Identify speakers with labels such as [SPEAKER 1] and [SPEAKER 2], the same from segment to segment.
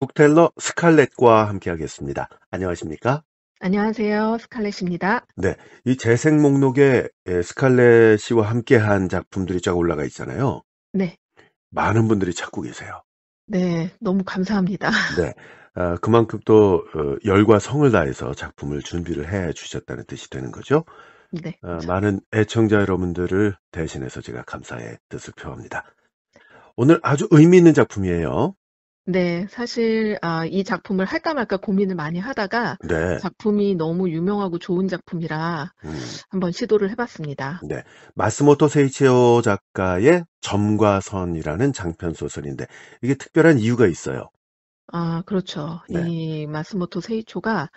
[SPEAKER 1] 북텔러 스칼렛과 함께하겠습니다. 안녕하십니까?
[SPEAKER 2] 안녕하세요. 스칼렛입니다.
[SPEAKER 1] 네, 이 재생 목록에 예, 스칼렛 씨와 함께한 작품들이 쫙 올라가 있잖아요. 네. 많은 분들이 찾고 계세요.
[SPEAKER 2] 네, 너무 감사합니다.
[SPEAKER 1] 네, 아, 그만큼 또 어, 열과 성을 다해서 작품을 준비를 해 주셨다는 뜻이 되는 거죠. 네. 아, 그렇죠. 많은 애청자 여러분들을 대신해서 제가 감사의 뜻을 표합니다. 오늘 아주 의미 있는 작품이에요.
[SPEAKER 2] 네, 사실 아, 이 작품을 할까 말까 고민을 많이 하다가 네. 작품이 너무 유명하고 좋은 작품이라 음. 한번 시도를 해봤습니다.
[SPEAKER 1] 네. 마스모토 세이치오 작가의 점과선이라는 장편 소설인데 이게 특별한 이유가 있어요.
[SPEAKER 2] 아, 그렇죠. 네. 이 마스모토 세이초가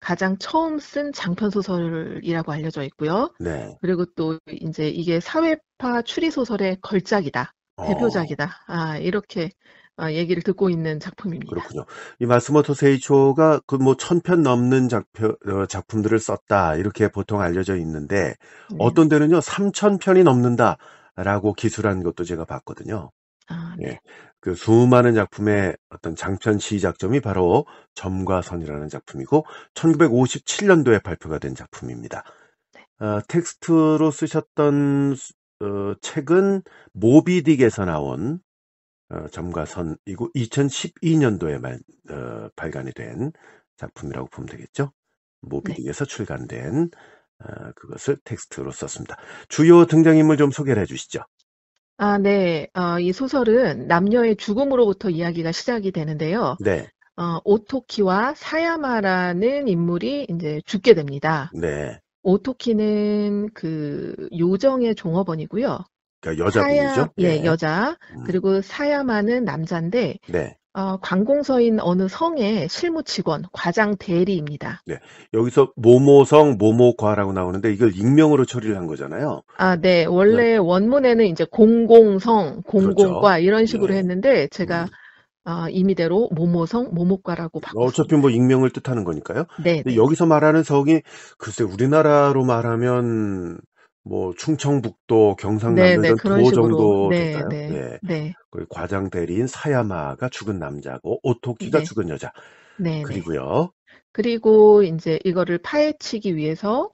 [SPEAKER 2] 가장 처음 쓴 장편 소설이라고 알려져 있고요. 네. 그리고 또 이제 이게 사회파 추리 소설의 걸작이다. 어. 대표작이다. 아, 이렇게 아, 얘기를 듣고 있는 작품입니다.
[SPEAKER 1] 그렇군요. 이 마스모토 세이초가 그 뭐 천 편 넘는 작표, 어, 작품들을 썼다 이렇게 보통 알려져 있는데 네. 어떤 데는요 삼천 편이 넘는다라고 기술한 것도 제가 봤거든요. 아, 네. 예, 그 수많은 작품의 어떤 장편 시작점이 바로 점과 선이라는 작품이고 1957년도에 발표가 된 작품입니다. 네. 아, 텍스트로 쓰셨던 어, 책은 모비딕에서 나온 어, 점과 선이고 2012년도에 말, 어, 발간이 된 작품이라고 보면 되겠죠. 모비딕에서 네. 출간된 어, 그것을 텍스트로 썼습니다. 주요 등장인물 좀 소개를 해주시죠.
[SPEAKER 2] 아, 네. 어, 이 소설은 남녀의 죽음으로부터 이야기가 시작이 되는데요. 네. 어, 오토키와 사야마라는 인물이 이제 죽게 됩니다. 네. 오토키는 그 요정의 종업원이고요.
[SPEAKER 1] 그러니까 여자분이죠?
[SPEAKER 2] 예, 네. 여자. 음. 그리고 사야마는 남자인데 네. 어, 관공서인 어느 성의 실무 직원, 과장 대리입니다.
[SPEAKER 1] 네. 여기서 모모성, 모모과라고 나오는데 이걸 익명으로 처리를 한 거잖아요.
[SPEAKER 2] 아, 네. 원래 네. 원문에는 이제 공공성, 공공과 그렇죠. 이런 식으로 네. 했는데 제가 음. 어, 임의대로 모모성, 모모과라고 어, 바꿨습니다.
[SPEAKER 1] 어차피 뭐 익명을 뜻하는 거니까요. 네. 네. 여기서 말하는 성이 글쎄 우리나라로 말하면 뭐 충청북도, 경상남도 네네, 그런 도 정도 식으로. 네, 될까요? 네, 네. 네, 거기 과장 대리인 사야마가 죽은 남자고 오토키가 네, 죽은 여자. 네, 네. 그리고요.
[SPEAKER 2] 그리고 이제 이거를 파헤치기 위해서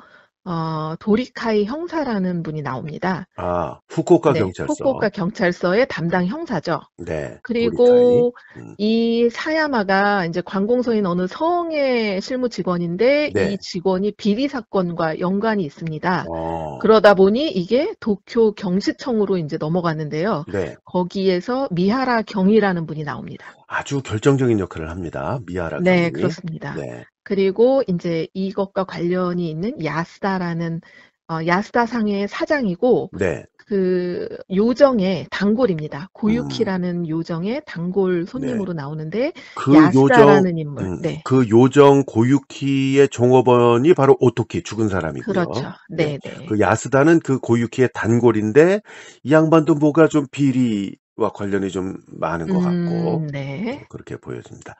[SPEAKER 2] 어, 도리카이 형사라는 분이 나옵니다.
[SPEAKER 1] 아, 후쿠오카 네, 경찰서. 후쿠오카
[SPEAKER 2] 경찰서의 담당 형사죠. 네. 그리고 음. 이 사야마가 이제 관공서인 어느 성의 실무 직원인데 네. 이 직원이 비리 사건과 연관이 있습니다. 어. 그러다 보니 이게 도쿄 경시청으로 이제 넘어갔는데요. 네. 거기에서 미하라 경이라는 분이 나옵니다.
[SPEAKER 1] 아주 결정적인 역할을 합니다. 미하라 네, 경이. 네, 그렇습니다. 네.
[SPEAKER 2] 그리고 이제 이것과 관련이 있는 야스다라는 어, 야스다 상의 사장이고 네. 그 요정의 단골입니다. 고유키라는 음. 요정의 단골 손님으로 네. 나오는데 그 야스다라는 요정, 인물. 음, 네.
[SPEAKER 1] 그 요정 고유키의 종업원이 바로 오토키 죽은 사람이고요. 그렇죠. 네, 네. 네. 그 야스다는 그 고유키의 단골인데 이 양반도 뭐가 좀 비리와 관련이 좀 많은 것 같고 음, 네. 그렇게 보여집니다.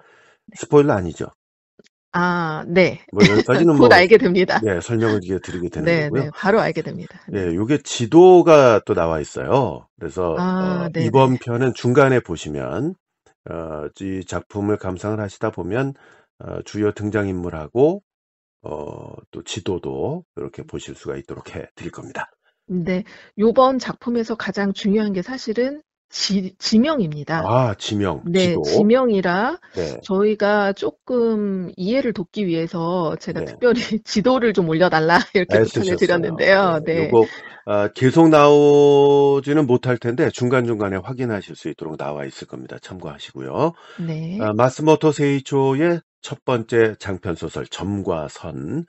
[SPEAKER 1] 네. 스포일러 아니죠?
[SPEAKER 2] 아, 네.
[SPEAKER 1] 뭐 여기까지는 곧뭐 알게 됩니다. 네, 설명을 드리게 되는 네, 거고요. 네,
[SPEAKER 2] 바로 알게 됩니다.
[SPEAKER 1] 네, 이게 지도가 또 나와 있어요. 그래서 아, 어, 네, 네. 이번 편은 중간에 보시면 어, 이 작품을 감상을 하시다 보면 어, 주요 등장인물하고 어, 또 지도도 이렇게 보실 수가 있도록 해 드릴 겁니다.
[SPEAKER 2] 네, 요번 작품에서 가장 중요한 게 사실은 지, 지명입니다. 아,
[SPEAKER 1] 지명, 네, 지도. 지명이라 네,
[SPEAKER 2] 저희가 조금 이해를 돕기 위해서 제가 네. 특별히 지도를 좀 올려달라 이렇게 부탁을 드렸는데요. 네. 이거
[SPEAKER 1] 네. 아, 계속 나오지는 못할 텐데 중간중간에 확인하실 수 있도록 나와 있을 겁니다. 참고하시고요. 네. 아, 마스모토 세이초의 첫 번째 장편 소설 점과 선,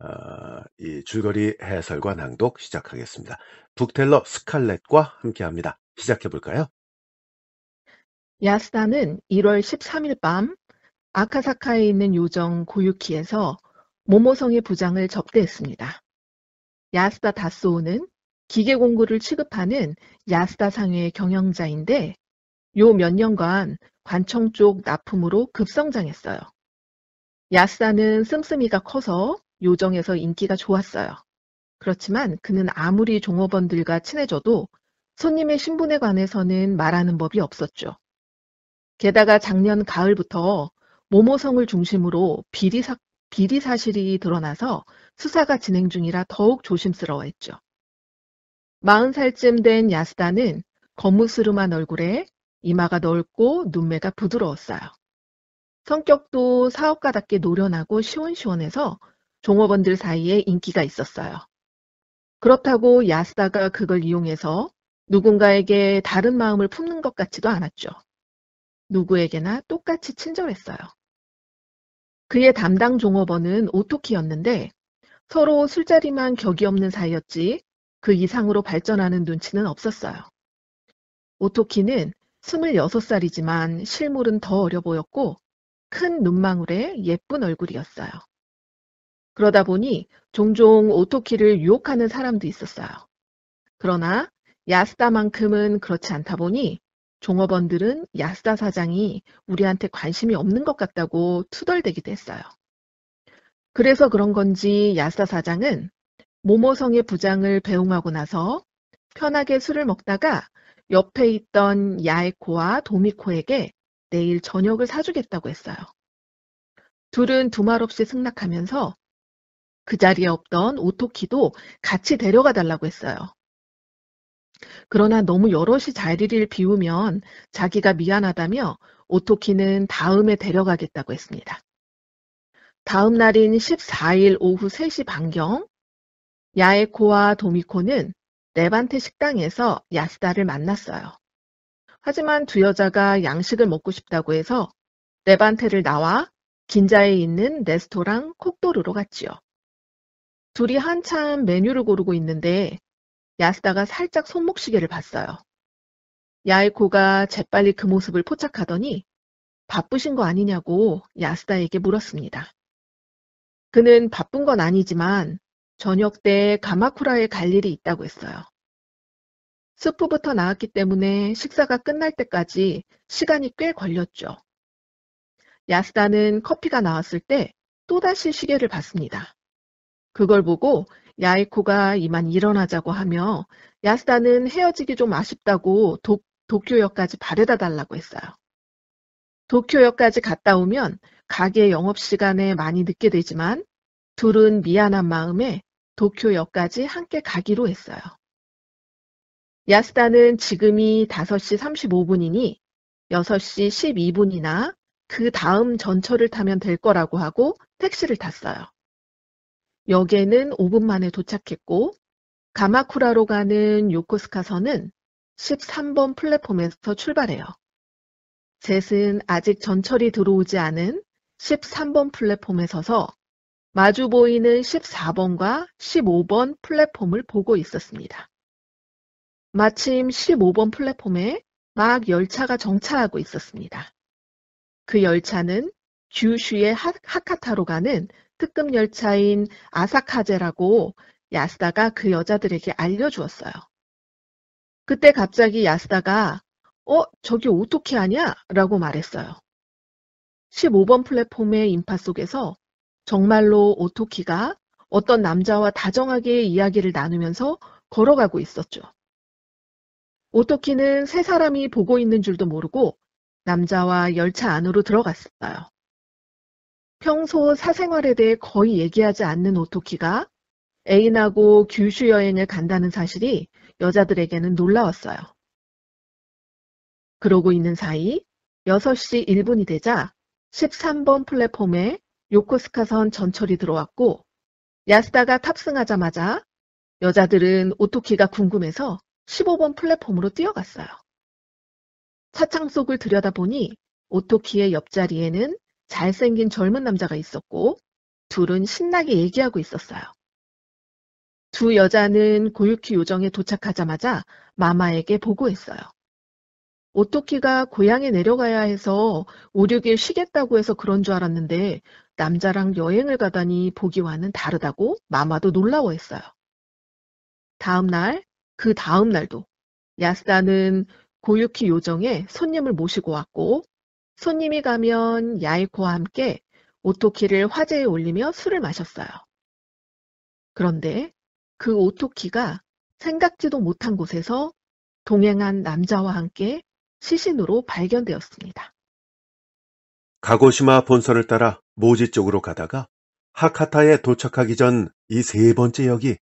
[SPEAKER 1] 아, 이 줄거리 해설과 낭독 시작하겠습니다. 북텔러 스칼렛과 함께합니다. 시작해 볼까요?
[SPEAKER 2] 야스다는 1월 13일 밤 아카사카에 있는 요정 고유키에서 모모성의 부장을 접대했습니다. 야스다 다쏘는 기계 공구를 취급하는 야스다 상회의 경영자인데 요 몇 년간 관청 쪽 납품으로 급성장했어요. 야스다는 씀씀이가 커서 요정에서 인기가 좋았어요. 그렇지만 그는 아무리 종업원들과 친해져도 손님의 신분에 관해서는 말하는 법이 없었죠. 게다가 작년 가을부터 모모성을 중심으로 비리, 사, 비리 사실이 드러나서 수사가 진행 중이라 더욱 조심스러워했죠. 40살쯤 된 야스다는 거무스름한 얼굴에 이마가 넓고 눈매가 부드러웠어요. 성격도 사업가답게 노련하고 시원시원해서 종업원들 사이에 인기가 있었어요. 그렇다고 야스다가 그걸 이용해서 누군가에게 다른 마음을 품는 것 같지도 않았죠. 누구에게나 똑같이 친절했어요. 그의 담당 종업원은 오토키였는데 서로 술자리만 격이 없는 사이였지 그 이상으로 발전하는 눈치는 없었어요. 오토키는 26살이지만 실물은 더 어려 보였고 큰 눈망울에 예쁜 얼굴이었어요. 그러다 보니 종종 오토키를 유혹하는 사람도 있었어요. 그러나 야스다만큼은 그렇지 않다 보니 종업원들은 야스다 사장이 우리한테 관심이 없는 것 같다고 투덜대기도 했어요. 그래서 그런 건지 야스다 사장은 모모성의 부장을 배웅하고 나서 편하게 술을 먹다가 옆에 있던 야에코와 도미코에게 내일 저녁을 사주겠다고 했어요. 둘은 두말없이 승낙하면서 그 자리에 없던 오토키도 같이 데려가 달라고 했어요. 그러나 너무 여럿이 자리를 비우면 자기가 미안하다며 오토키는 다음에 데려가겠다고 했습니다. 다음 날인 14일 오후 3시 반경 야에코와 도미코는 네반테 식당에서 야스다를 만났어요. 하지만 두 여자가 양식을 먹고 싶다고 해서 네반테를 나와 긴자에 있는 레스토랑 콕도르로 갔지요. 둘이 한참 메뉴를 고르고 있는데 야스다가 살짝 손목시계를 봤어요. 야이코가 재빨리 그 모습을 포착하더니 바쁘신 거 아니냐고 야스다에게 물었습니다. 그는 바쁜 건 아니지만 저녁 때 가마쿠라에 갈 일이 있다고 했어요. 스프부터 나왔기 때문에 식사가 끝날 때까지 시간이 꽤 걸렸죠. 야스다는 커피가 나왔을 때 또다시 시계를 봤습니다. 그걸 보고 야이코가 이만 일어나자고 하며 야스다는 헤어지기 좀 아쉽다고 도, 도쿄역까지 바래다 달라고 했어요. 도쿄역까지 갔다 오면 가게 영업시간에 많이 늦게 되지만 둘은 미안한 마음에 도쿄역까지 함께 가기로 했어요. 야스다는 지금이 5시 35분이니 6시 12분이나 그 다음 전철을 타면 될 거라고 하고 택시를 탔어요. 역에는 5분 만에 도착했고 가마쿠라로 가는 요코스카선은 13번 플랫폼에서 출발해요. 젯은 아직 전철이 들어오지 않은 13번 플랫폼에 서서 마주 보이는 14번과 15번 플랫폼을 보고 있었습니다. 마침 15번 플랫폼에 막 열차가 정차하고 있었습니다. 그 열차는 규슈의 하카타로 가는 특급 열차인 아사카제라고 야스다가 그 여자들에게 알려주었어요. 그때 갑자기 야스다가 어? 저기 어떻게 하냐? 라고 말했어요. 15번 플랫폼의 인파 속에서 정말로 오토키가 어떤 남자와 다정하게 이야기를 나누면서 걸어가고 있었죠. 오토키는 세 사람이 보고 있는 줄도 모르고 남자와 열차 안으로 들어갔어요. 평소 사생활에 대해 거의 얘기하지 않는 오토키가 애인하고 규슈 여행을 간다는 사실이 여자들에게는 놀라웠어요. 그러고 있는 사이 6시 1분이 되자 13번 플랫폼에 요코스카선 전철이 들어왔고 야스다가 탑승하자마자 여자들은 오토키가 궁금해서 15번 플랫폼으로 뛰어갔어요. 차창 속을 들여다보니 오토키의 옆자리에는 잘생긴 젊은 남자가 있었고 둘은 신나게 얘기하고 있었어요. 두 여자는 고유키 요정에 도착하자마자 마마에게 보고했어요. 오토키가 고향에 내려가야 해서 5, 6일 쉬겠다고 해서 그런 줄 알았는데 남자랑 여행을 가다니 보기와는 다르다고 마마도 놀라워했어요. 다음 날, 그 다음 날도 야스다는 고유키 요정에 손님을 모시고 왔고 손님이 가면 야이코와 함께 오토키를 화재에 올리며 술을 마셨어요. 그런데 그 오토키가 생각지도 못한 곳에서 동행한 남자와 함께 시신으로 발견되었습니다.
[SPEAKER 1] 가고시마 본선을 따라 모지 쪽으로 가다가 하카타에 도착하기 전 이 세 번째 역이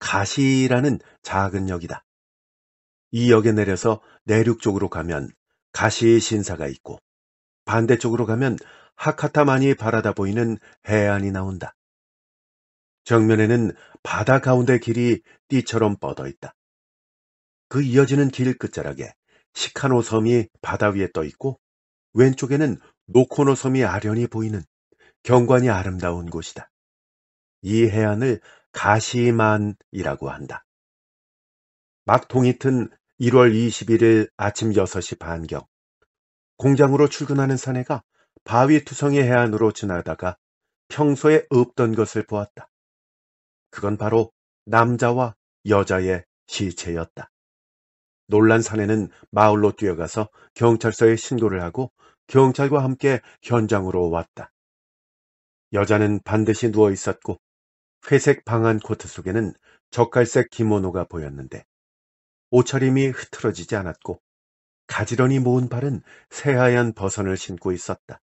[SPEAKER 1] 가시라는 작은 역이다. 이 역에 내려서 내륙 쪽으로 가면 가시 신사가 있고 반대쪽으로 가면 하카타만이 바라다 보이는 해안이 나온다. 정면에는 바다 가운데 길이 띠처럼 뻗어 있다. 그 이어지는 길 끝자락에 시카노 섬이 바다 위에 떠 있고 왼쪽에는 노코노 섬이 아련히 보이는 경관이 아름다운 곳이다. 이 해안을 가시만이라고 한다. 막통이 튼 1월 21일 아침 6시 반경 공장으로 출근하는 사내가 바위 투성이 해안으로 지나다가 평소에 없던 것을 보았다. 그건 바로 남자와 여자의 시체였다. 놀란 사내는 마을로 뛰어가서 경찰서에 신고를 하고 경찰과 함께 현장으로 왔다. 여자는 반드시 누워 있었고 회색 방한 코트 속에는 적갈색 기모노가 보였는데 옷차림이 흐트러지지 않았고 가지런히 모은 발은 새하얀 버선을 신고 있었다.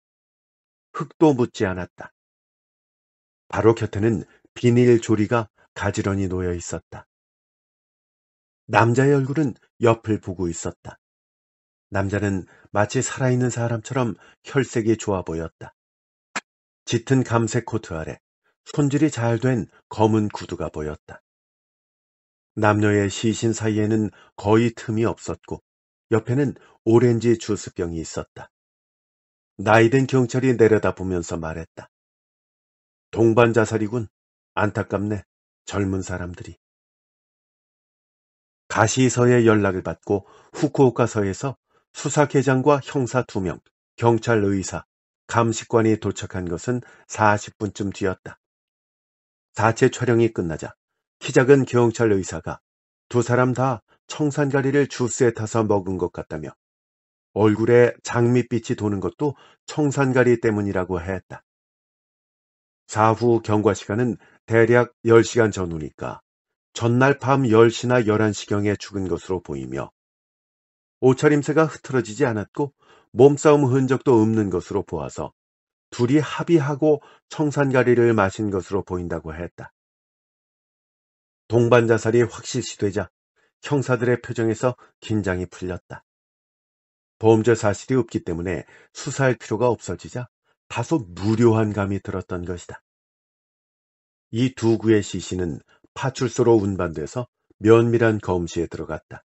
[SPEAKER 1] 흙도 묻지 않았다. 바로 곁에는 비닐 조리가 가지런히 놓여 있었다. 남자의 얼굴은 옆을 보고 있었다. 남자는 마치 살아있는 사람처럼 혈색이 좋아 보였다. 짙은 감색 코트 아래 손질이 잘 된 검은 구두가 보였다. 남녀의 시신 사이에는 거의 틈이 없었고 옆에는 오렌지 주스병이 있었다. 나이든 경찰이 내려다보면서 말했다. 동반 자살이군. 안타깝네. 젊은 사람들이. 가시서의 연락을 받고 후쿠오카서에서 수사계장과 형사 2명, 경찰 의사, 감식관이 도착한 것은 40분쯤 뒤였다. 사체 촬영이 끝나자 키작은 경찰 의사가 두 사람 다 청산가리를 주스에 타서 먹은 것 같다며 얼굴에 장밋빛이 도는 것도 청산가리 때문이라고 했다. 사후 경과 시간은 대략 10시간 전후니까 전날 밤 10시나 11시경에 죽은 것으로 보이며 옷차림새가 흐트러지지 않았고 몸싸움 흔적도 없는 것으로 보아서 둘이 합의하고 청산가리를 마신 것으로 보인다고 했다. 동반 자살이 확실시되자 형사들의 표정에서 긴장이 풀렸다. 보험죄 사실이 없기 때문에 수사할 필요가 없어지자 다소 무료한 감이 들었던 것이다. 이 두 구의 시신은 파출소로 운반돼서 면밀한 검시에 들어갔다.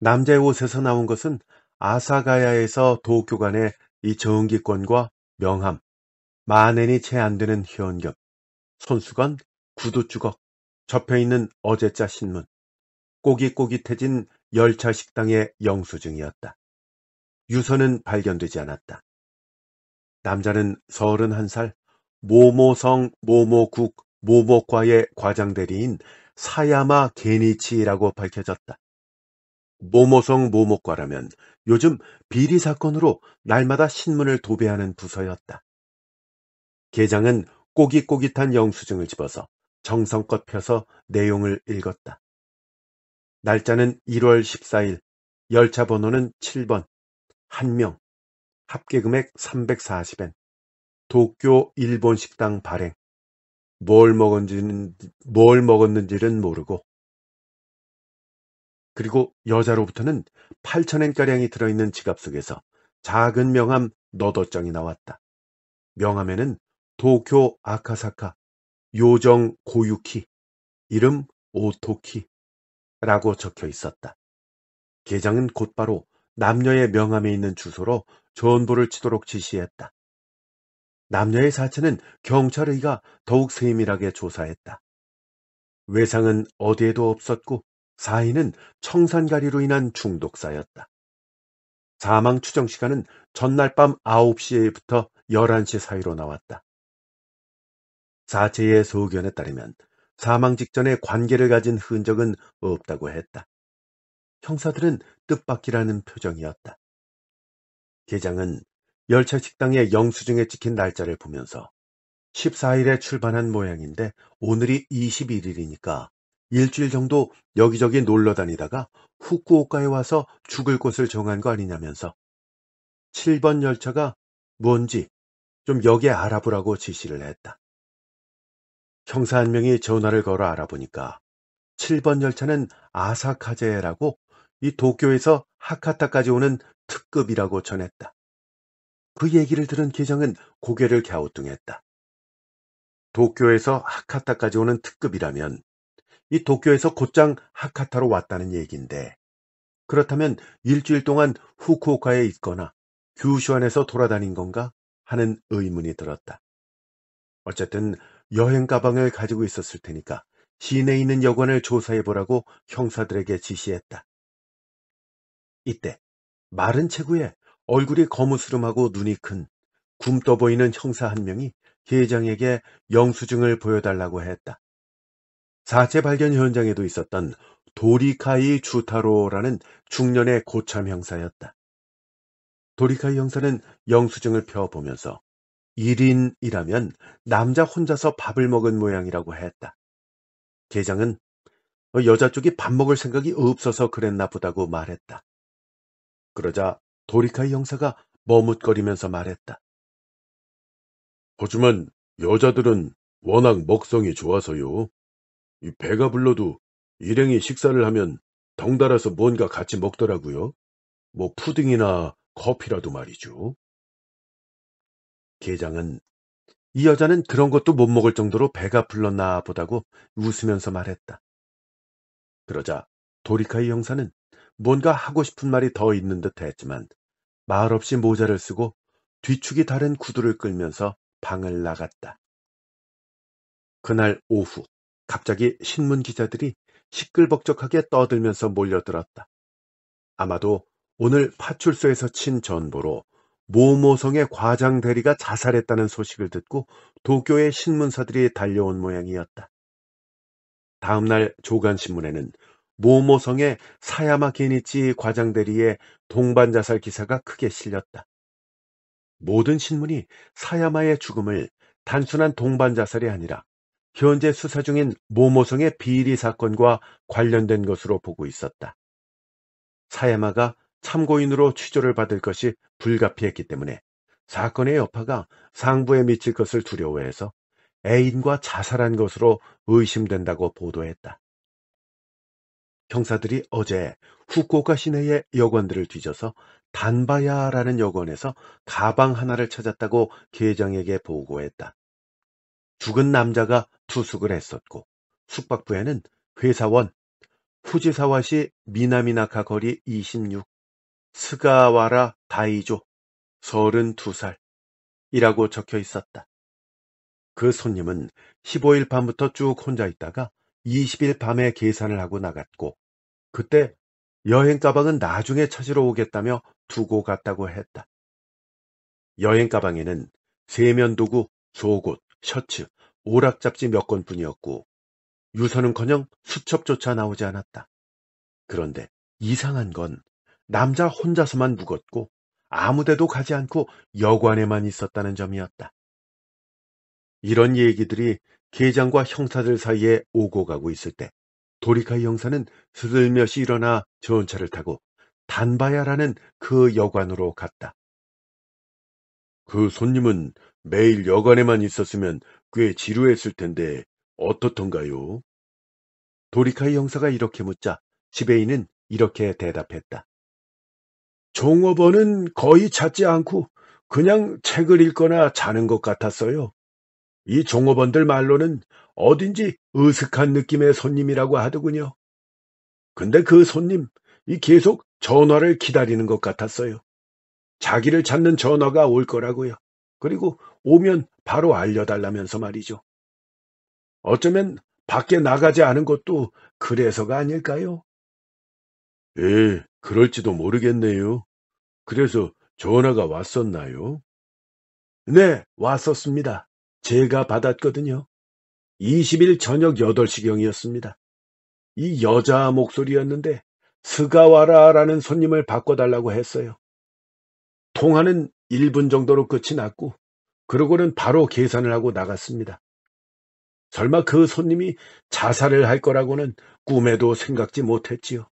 [SPEAKER 1] 남자의 옷에서 나온 것은 아사가야에서 도쿄간의 이정기권과 명함, 만엔이 채 안 되는 현금, 손수건, 구두 주걱, 접혀있는 어제자 신문, 꼬깃꼬깃해진 열차 식당의 영수증이었다. 유서는 발견되지 않았다. 남자는 서른한 살 모모성 모모국 모모과의 과장대리인 사야마 게니치라고 밝혀졌다. 모모성 모모과라면 요즘 비리 사건으로 날마다 신문을 도배하는 부서였다. 계장은 꼬깃꼬깃한 영수증을 집어서 정성껏 펴서 내용을 읽었다. 날짜는 1월 14일, 열차 번호는 7번, 한 명, 합계금액 340엔, 도쿄 일본 식당 발행, 뭘 먹었는지는, 뭘 먹었는지는 모르고, 그리고 여자로부터는 8천엔가량이 들어있는 지갑 속에서 작은 명함 너덧장이 나왔다. 명함에는 도쿄 아카사카, 요정 고유키, 이름 오토키, 라고 적혀 있었다. 계장은 곧바로 남녀의 명함에 있는 주소로 전보를 치도록 지시했다. 남녀의 사체는 경찰의가 더욱 세밀하게 조사했다. 외상은 어디에도 없었고 사인은 청산가리로 인한 중독사였다. 사망 추정 시간은 전날 밤 9시부터 11시 사이로 나왔다. 사체의 소견에 따르면 사망 직전에 관계를 가진 흔적은 없다고 했다. 형사들은 뜻밖이라는 표정이었다. 계장은 열차 식당의 영수증에 찍힌 날짜를 보면서 14일에 출발한 모양인데 오늘이 21일이니까 일주일 정도 여기저기 놀러 다니다가 후쿠오카에 와서 죽을 곳을 정한 거 아니냐면서 7번 열차가 뭔지 좀 여기에 알아보라고 지시를 했다. 형사 한 명이 전화를 걸어 알아보니까 7번 열차는 아사카제라고 이 도쿄에서 하카타까지 오는 특급이라고 전했다. 그 얘기를 들은 계장은 고개를 갸우뚱했다. 도쿄에서 하카타까지 오는 특급이라면 이 도쿄에서 곧장 하카타로 왔다는 얘기인데 그렇다면 일주일 동안 후쿠오카에 있거나 규슈안에서 돌아다닌 건가 하는 의문이 들었다. 어쨌든 여행 가방을 가지고 있었을 테니까 시내에 있는 여관을 조사해보라고 형사들에게 지시했다. 이때 마른 체구에 얼굴이 거무스름하고 눈이 큰 굼떠 보이는 형사 한 명이 계장에게 영수증을 보여달라고 했다. 사체 발견 현장에도 있었던 도리카이 주타로라는 중년의 고참 형사였다. 도리카이 형사는 영수증을 펴보면서 1인이라면 남자 혼자서 밥을 먹은 모양이라고 하였다 계장은 어, 여자 쪽이 밥 먹을 생각이 없어서 그랬나 보다고 말했다. 그러자 도리카이 형사가 머뭇거리면서 말했다. 하지만 여자들은 워낙 먹성이 좋아서요. 배가 불러도 일행이 식사를 하면 덩달아서 뭔가 같이 먹더라고요. 뭐 푸딩이나 커피라도 말이죠. 계장은 이 여자는 그런 것도 못 먹을 정도로 배가 불렀나 보다고 웃으면서 말했다. 그러자 도리카이 형사는 뭔가 하고 싶은 말이 더 있는 듯 했지만 말없이 모자를 쓰고 뒤축이 다른 구두를 끌면서 방을 나갔다. 그날 오후 갑자기 신문 기자들이 시끌벅적하게 떠들면서 몰려들었다. 아마도 오늘 파출소에서 친 전보로 모모성의 과장 대리가 자살했다는 소식을 듣고 도쿄의 신문사들이 달려온 모양이었다. 다음 날 조간신문에는 모모성의 사야마 게니치 과장 대리의 동반 자살 기사가 크게 실렸다. 모든 신문이 사야마의 죽음을 단순한 동반 자살이 아니라 현재 수사 중인 모모성의 비리 사건과 관련된 것으로 보고 있었다. 사야마가 참고인으로 취조를 받을 것이 불가피했기 때문에 사건의 여파가 상부에 미칠 것을 두려워해서 애인과 자살한 것으로 의심된다고 보도했다. 형사들이 어제 후쿠오카 시내의 여관들을 뒤져서 단바야라는 여관에서 가방 하나를 찾았다고 계장에게 보고했다. 죽은 남자가 투숙을 했었고 숙박부에는 회사원 후지사와시 미나미나카 거리 26, 스가와라 다이조 3 2 살이라고 적혀 있었다. 그 손님은 15일 밤부터 쭉 혼자 있다가 20일 밤에 계산을 하고 나갔고 그때 여행 가방은 나중에 찾으러 오겠다며 두고 갔다고 했다. 여행 가방에는 세면도구, 속옷, 셔츠, 오락 잡지 몇 건뿐이었고 유서는커녕 수첩조차 나오지 않았다. 그런데 이상한 건 남자 혼자서만 묵었고 아무데도 가지 않고 여관에만 있었다는 점이었다. 이런 얘기들이 계장과 형사들 사이에 오고 가고 있을 때 도리카이 형사는 스들며시 일어나 전차를 타고 단바야라는 그 여관으로 갔다. 그 손님은 매일 여관에만 있었으면 꽤 지루했을 텐데 어떻던가요? 도리카이 형사가 이렇게 묻자 지배인은 이렇게 대답했다. 종업원은 거의 찾지 않고 그냥 책을 읽거나 자는 것 같았어요. 이 종업원들 말로는 어딘지 으슥한 느낌의 손님이라고 하더군요. 근데 그 손님, 이 계속 전화를 기다리는 것 같았어요. 자기를 찾는 전화가 올 거라고요. 그리고 오면 바로 알려달라면서 말이죠. 어쩌면 밖에 나가지 않은 것도 그래서가 아닐까요? 예, 그럴지도 모르겠네요. 그래서 전화가 왔었나요? 네, 왔었습니다. 제가 받았거든요. 20일 저녁 8시경이었습니다. 이 여자 목소리였는데 스가와라라는 손님을 바꿔달라고 했어요. 통화는 1분 정도로 끝이 났고 그러고는 바로 계산을 하고 나갔습니다. 설마 그 손님이 자살을 할 거라고는 꿈에도 생각지 못했지요.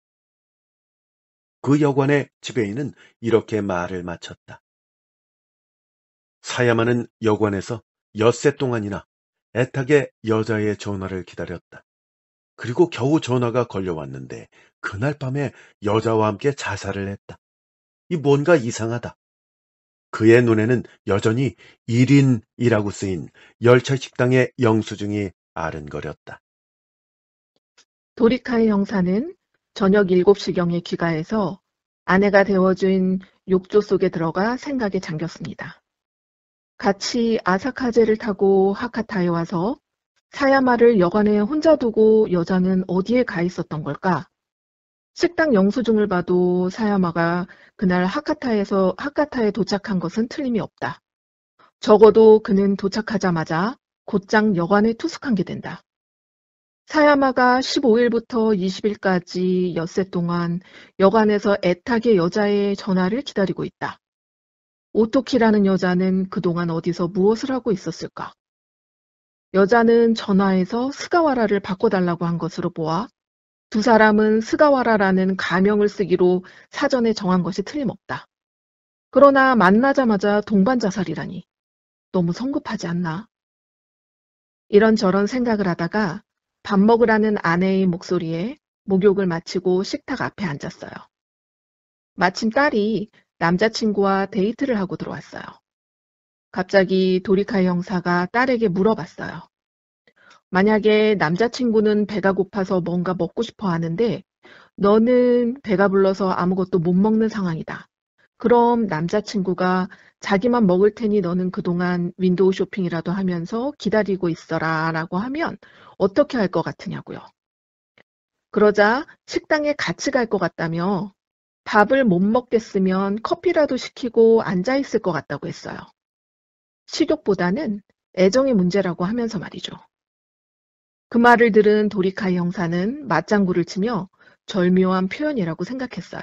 [SPEAKER 1] 그 여관의 지배인은 이렇게 말을 마쳤다. 사야마는 여관에서 엿새 동안이나 애타게 여자의 전화를 기다렸다. 그리고 겨우 전화가 걸려왔는데 그날 밤에 여자와 함께 자살을 했다. 이 뭔가 이상하다. 그의 눈에는 여전히 1인이라고 쓰인 열차 식당의 영수증이 아른거렸다.
[SPEAKER 2] 도리카의 형사는 저녁 7시경에 귀가해서 아내가 데워준 욕조 속에 들어가 생각에 잠겼습니다. 같이 아사카제를 타고 하카타에 와서 사야마를 여관에 혼자 두고 여자는 어디에 가 있었던 걸까? 식당 영수증을 봐도 사야마가 그날 하카타에서 하카타에 도착한 것은 틀림이 없다. 적어도 그는 도착하자마자 곧장 여관에 투숙한 게 된다. 사야마가 15일부터 20일까지 엿새 동안 여관에서 애타게 여자의 전화를 기다리고 있다. 오토키라는 여자는 그동안 어디서 무엇을 하고 있었을까? 여자는 전화에서 스가와라를 바꿔달라고 한 것으로 보아 두 사람은 스가와라라는 가명을 쓰기로 사전에 정한 것이 틀림없다. 그러나 만나자마자 동반 자살이라니 너무 성급하지 않나? 이런저런 생각을 하다가 밥 먹으라는 아내의 목소리에 목욕을 마치고 식탁 앞에 앉았어요. 마침 딸이 남자친구와 데이트를 하고 들어왔어요. 갑자기 도리카 형사가 딸에게 물어봤어요. 만약에 남자친구는 배가 고파서 뭔가 먹고 싶어 하는데 너는 배가 불러서 아무것도 못 먹는 상황이다. 그럼 남자친구가 자기만 먹을 테니 너는 그동안 윈도우 쇼핑이라도 하면서 기다리고 있어라 라고 하면 어떻게 할 것 같으냐고요. 그러자 식당에 같이 갈 것 같다며 밥을 못 먹겠으면 커피라도 시키고 앉아있을 것 같다고 했어요. 식욕보다는 애정의 문제라고 하면서 말이죠. 그 말을 들은 도리카이 형사는 맞장구를 치며 절묘한 표현이라고 생각했어요.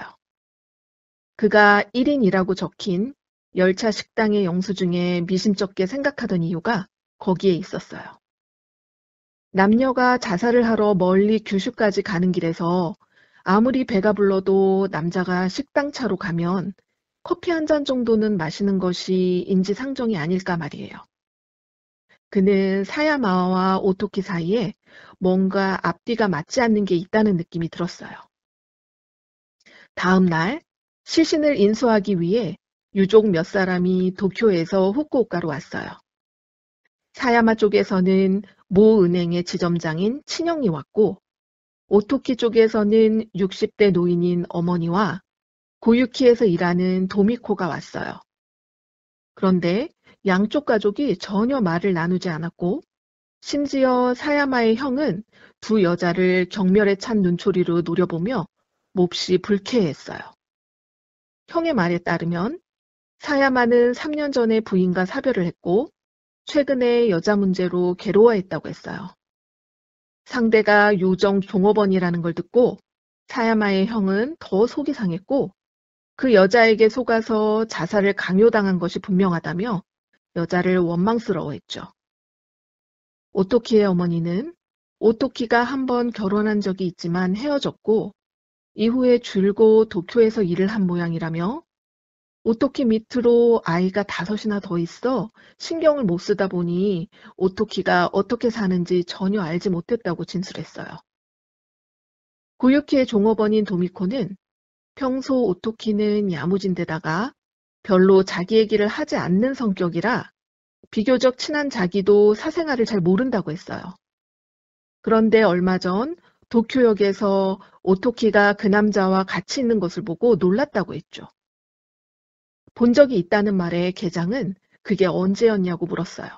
[SPEAKER 2] 그가 1인이라고 적힌 열차 식당의 영수중에 미심쩍게 생각하던 이유가 거기에 있었어요. 남녀가 자살을 하러 멀리 규슈까지 가는 길에서 아무리 배가 불러도 남자가 식당 차로 가면 커피 한 잔 정도는 마시는 것이 인지상정이 아닐까 말이에요. 그는 사야마와 오토키 사이에 뭔가 앞뒤가 맞지 않는 게 있다는 느낌이 들었어요. 다음 날 시신을 인수하기 위해 유족 몇 사람이 도쿄에서 후쿠오카로 왔어요. 사야마 쪽에서는 모 은행의 지점장인 친형이 왔고 오토키 쪽에서는 60대 노인인 어머니와 고유키에서 일하는 도미코가 왔어요. 그런데 양쪽 가족이 전혀 말을 나누지 않았고 심지어 사야마의 형은 두 여자를 경멸에 찬 눈초리로 노려보며 몹시 불쾌했어요. 형의 말에 따르면 사야마는 3년 전에 부인과 사별을 했고 최근에 여자 문제로 괴로워했다고 했어요. 상대가 요정 종업원이라는 걸 듣고 사야마의 형은 더 속이 상했고 그 여자에게 속아서 자살을 강요당한 것이 분명하다며 여자를 원망스러워했죠. 오토키의 어머니는 오토키가 한 번 결혼한 적이 있지만 헤어졌고 이후에 줄고 도쿄에서 일을 한 모양이라며 오토키 밑으로 아이가 다섯이나 더 있어 신경을 못 쓰다 보니 오토키가 어떻게 사는지 전혀 알지 못했다고 진술했어요. 고유키의 종업원인 도미코는 평소 오토키는 야무진데다가 별로 자기 얘기를 하지 않는 성격이라 비교적 친한 자기도 사생활을 잘 모른다고 했어요. 그런데 얼마 전 도쿄역에서 오토키가 그 남자와 같이 있는 것을 보고 놀랐다고 했죠. 본 적이 있다는 말에 계장은 그게 언제였냐고 물었어요.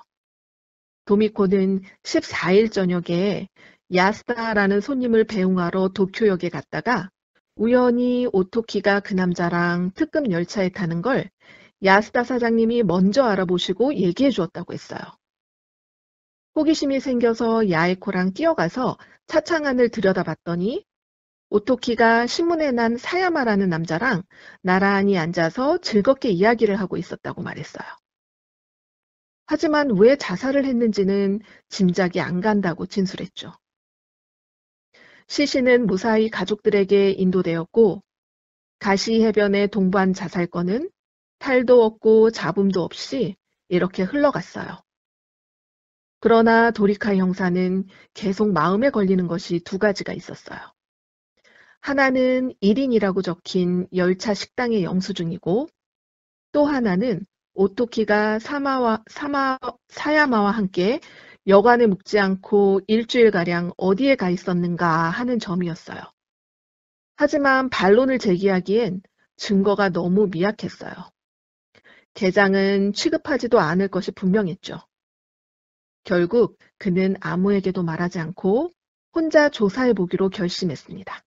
[SPEAKER 2] 도미코는 14일 저녁에 야스다라는 손님을 배웅하러 도쿄역에 갔다가 우연히 오토키가 그 남자랑 특급 열차에 타는 걸 야스다 사장님이 먼저 알아보시고 얘기해 주었다고 했어요. 호기심이 생겨서 야에코랑 뛰어가서 차창 안을 들여다봤더니 오토키가 신문에 난 사야마라는 남자랑 나란히 앉아서 즐겁게 이야기를 하고 있었다고 말했어요. 하지만 왜 자살을 했는지는 짐작이 안 간다고 진술했죠. 시신은 무사히 가족들에게 인도되었고 가시 해변에 동반 자살권은 탈도 없고 잡음도 없이 이렇게 흘러갔어요. 그러나 도리카 형사는 계속 마음에 걸리는 것이 두 가지가 있었어요. 하나는 1인이라고 적힌 열차 식당의 영수증이고 또 하나는 오토키가 사마와, 사마, 사야마와 함께 여관에 묵지 않고 일주일가량 어디에 가 있었는가 하는 점이었어요. 하지만 반론을 제기하기엔 증거가 너무 미약했어요. 대장은 취급하지도 않을 것이 분명했죠. 결국 그는 아무에게도 말하지 않고 혼자 조사해 보기로 결심했습니다.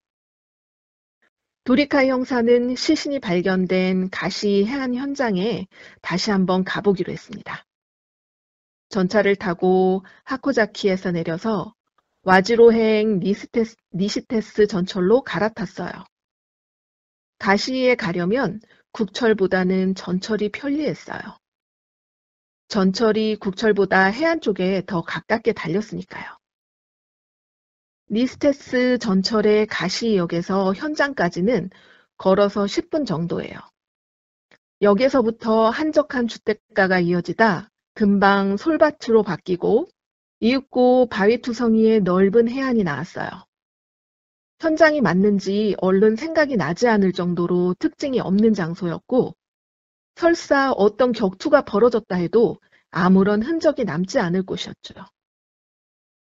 [SPEAKER 2] 도리카 형사는 시신이 발견된 가시 해안 현장에 다시 한번 가보기로 했습니다. 전차를 타고 하코자키에서 내려서 와지로행 니시테스, 니시테스 전철로 갈아탔어요. 가시에 가려면 국철보다는 전철이 편리했어요. 전철이 국철보다 해안 쪽에 더 가깝게 달렸으니까요. 리스테스 전철의 가시역에서 현장까지는 걸어서 10분 정도예요. 역에서부터 한적한 주택가가 이어지다 금방 솔밭으로 바뀌고 이윽고 바위투성이의 넓은 해안이 나왔어요. 현장이 맞는지 얼른 생각이 나지 않을 정도로 특징이 없는 장소였고 설사 어떤 격투가 벌어졌다 해도 아무런 흔적이 남지 않을 곳이었죠.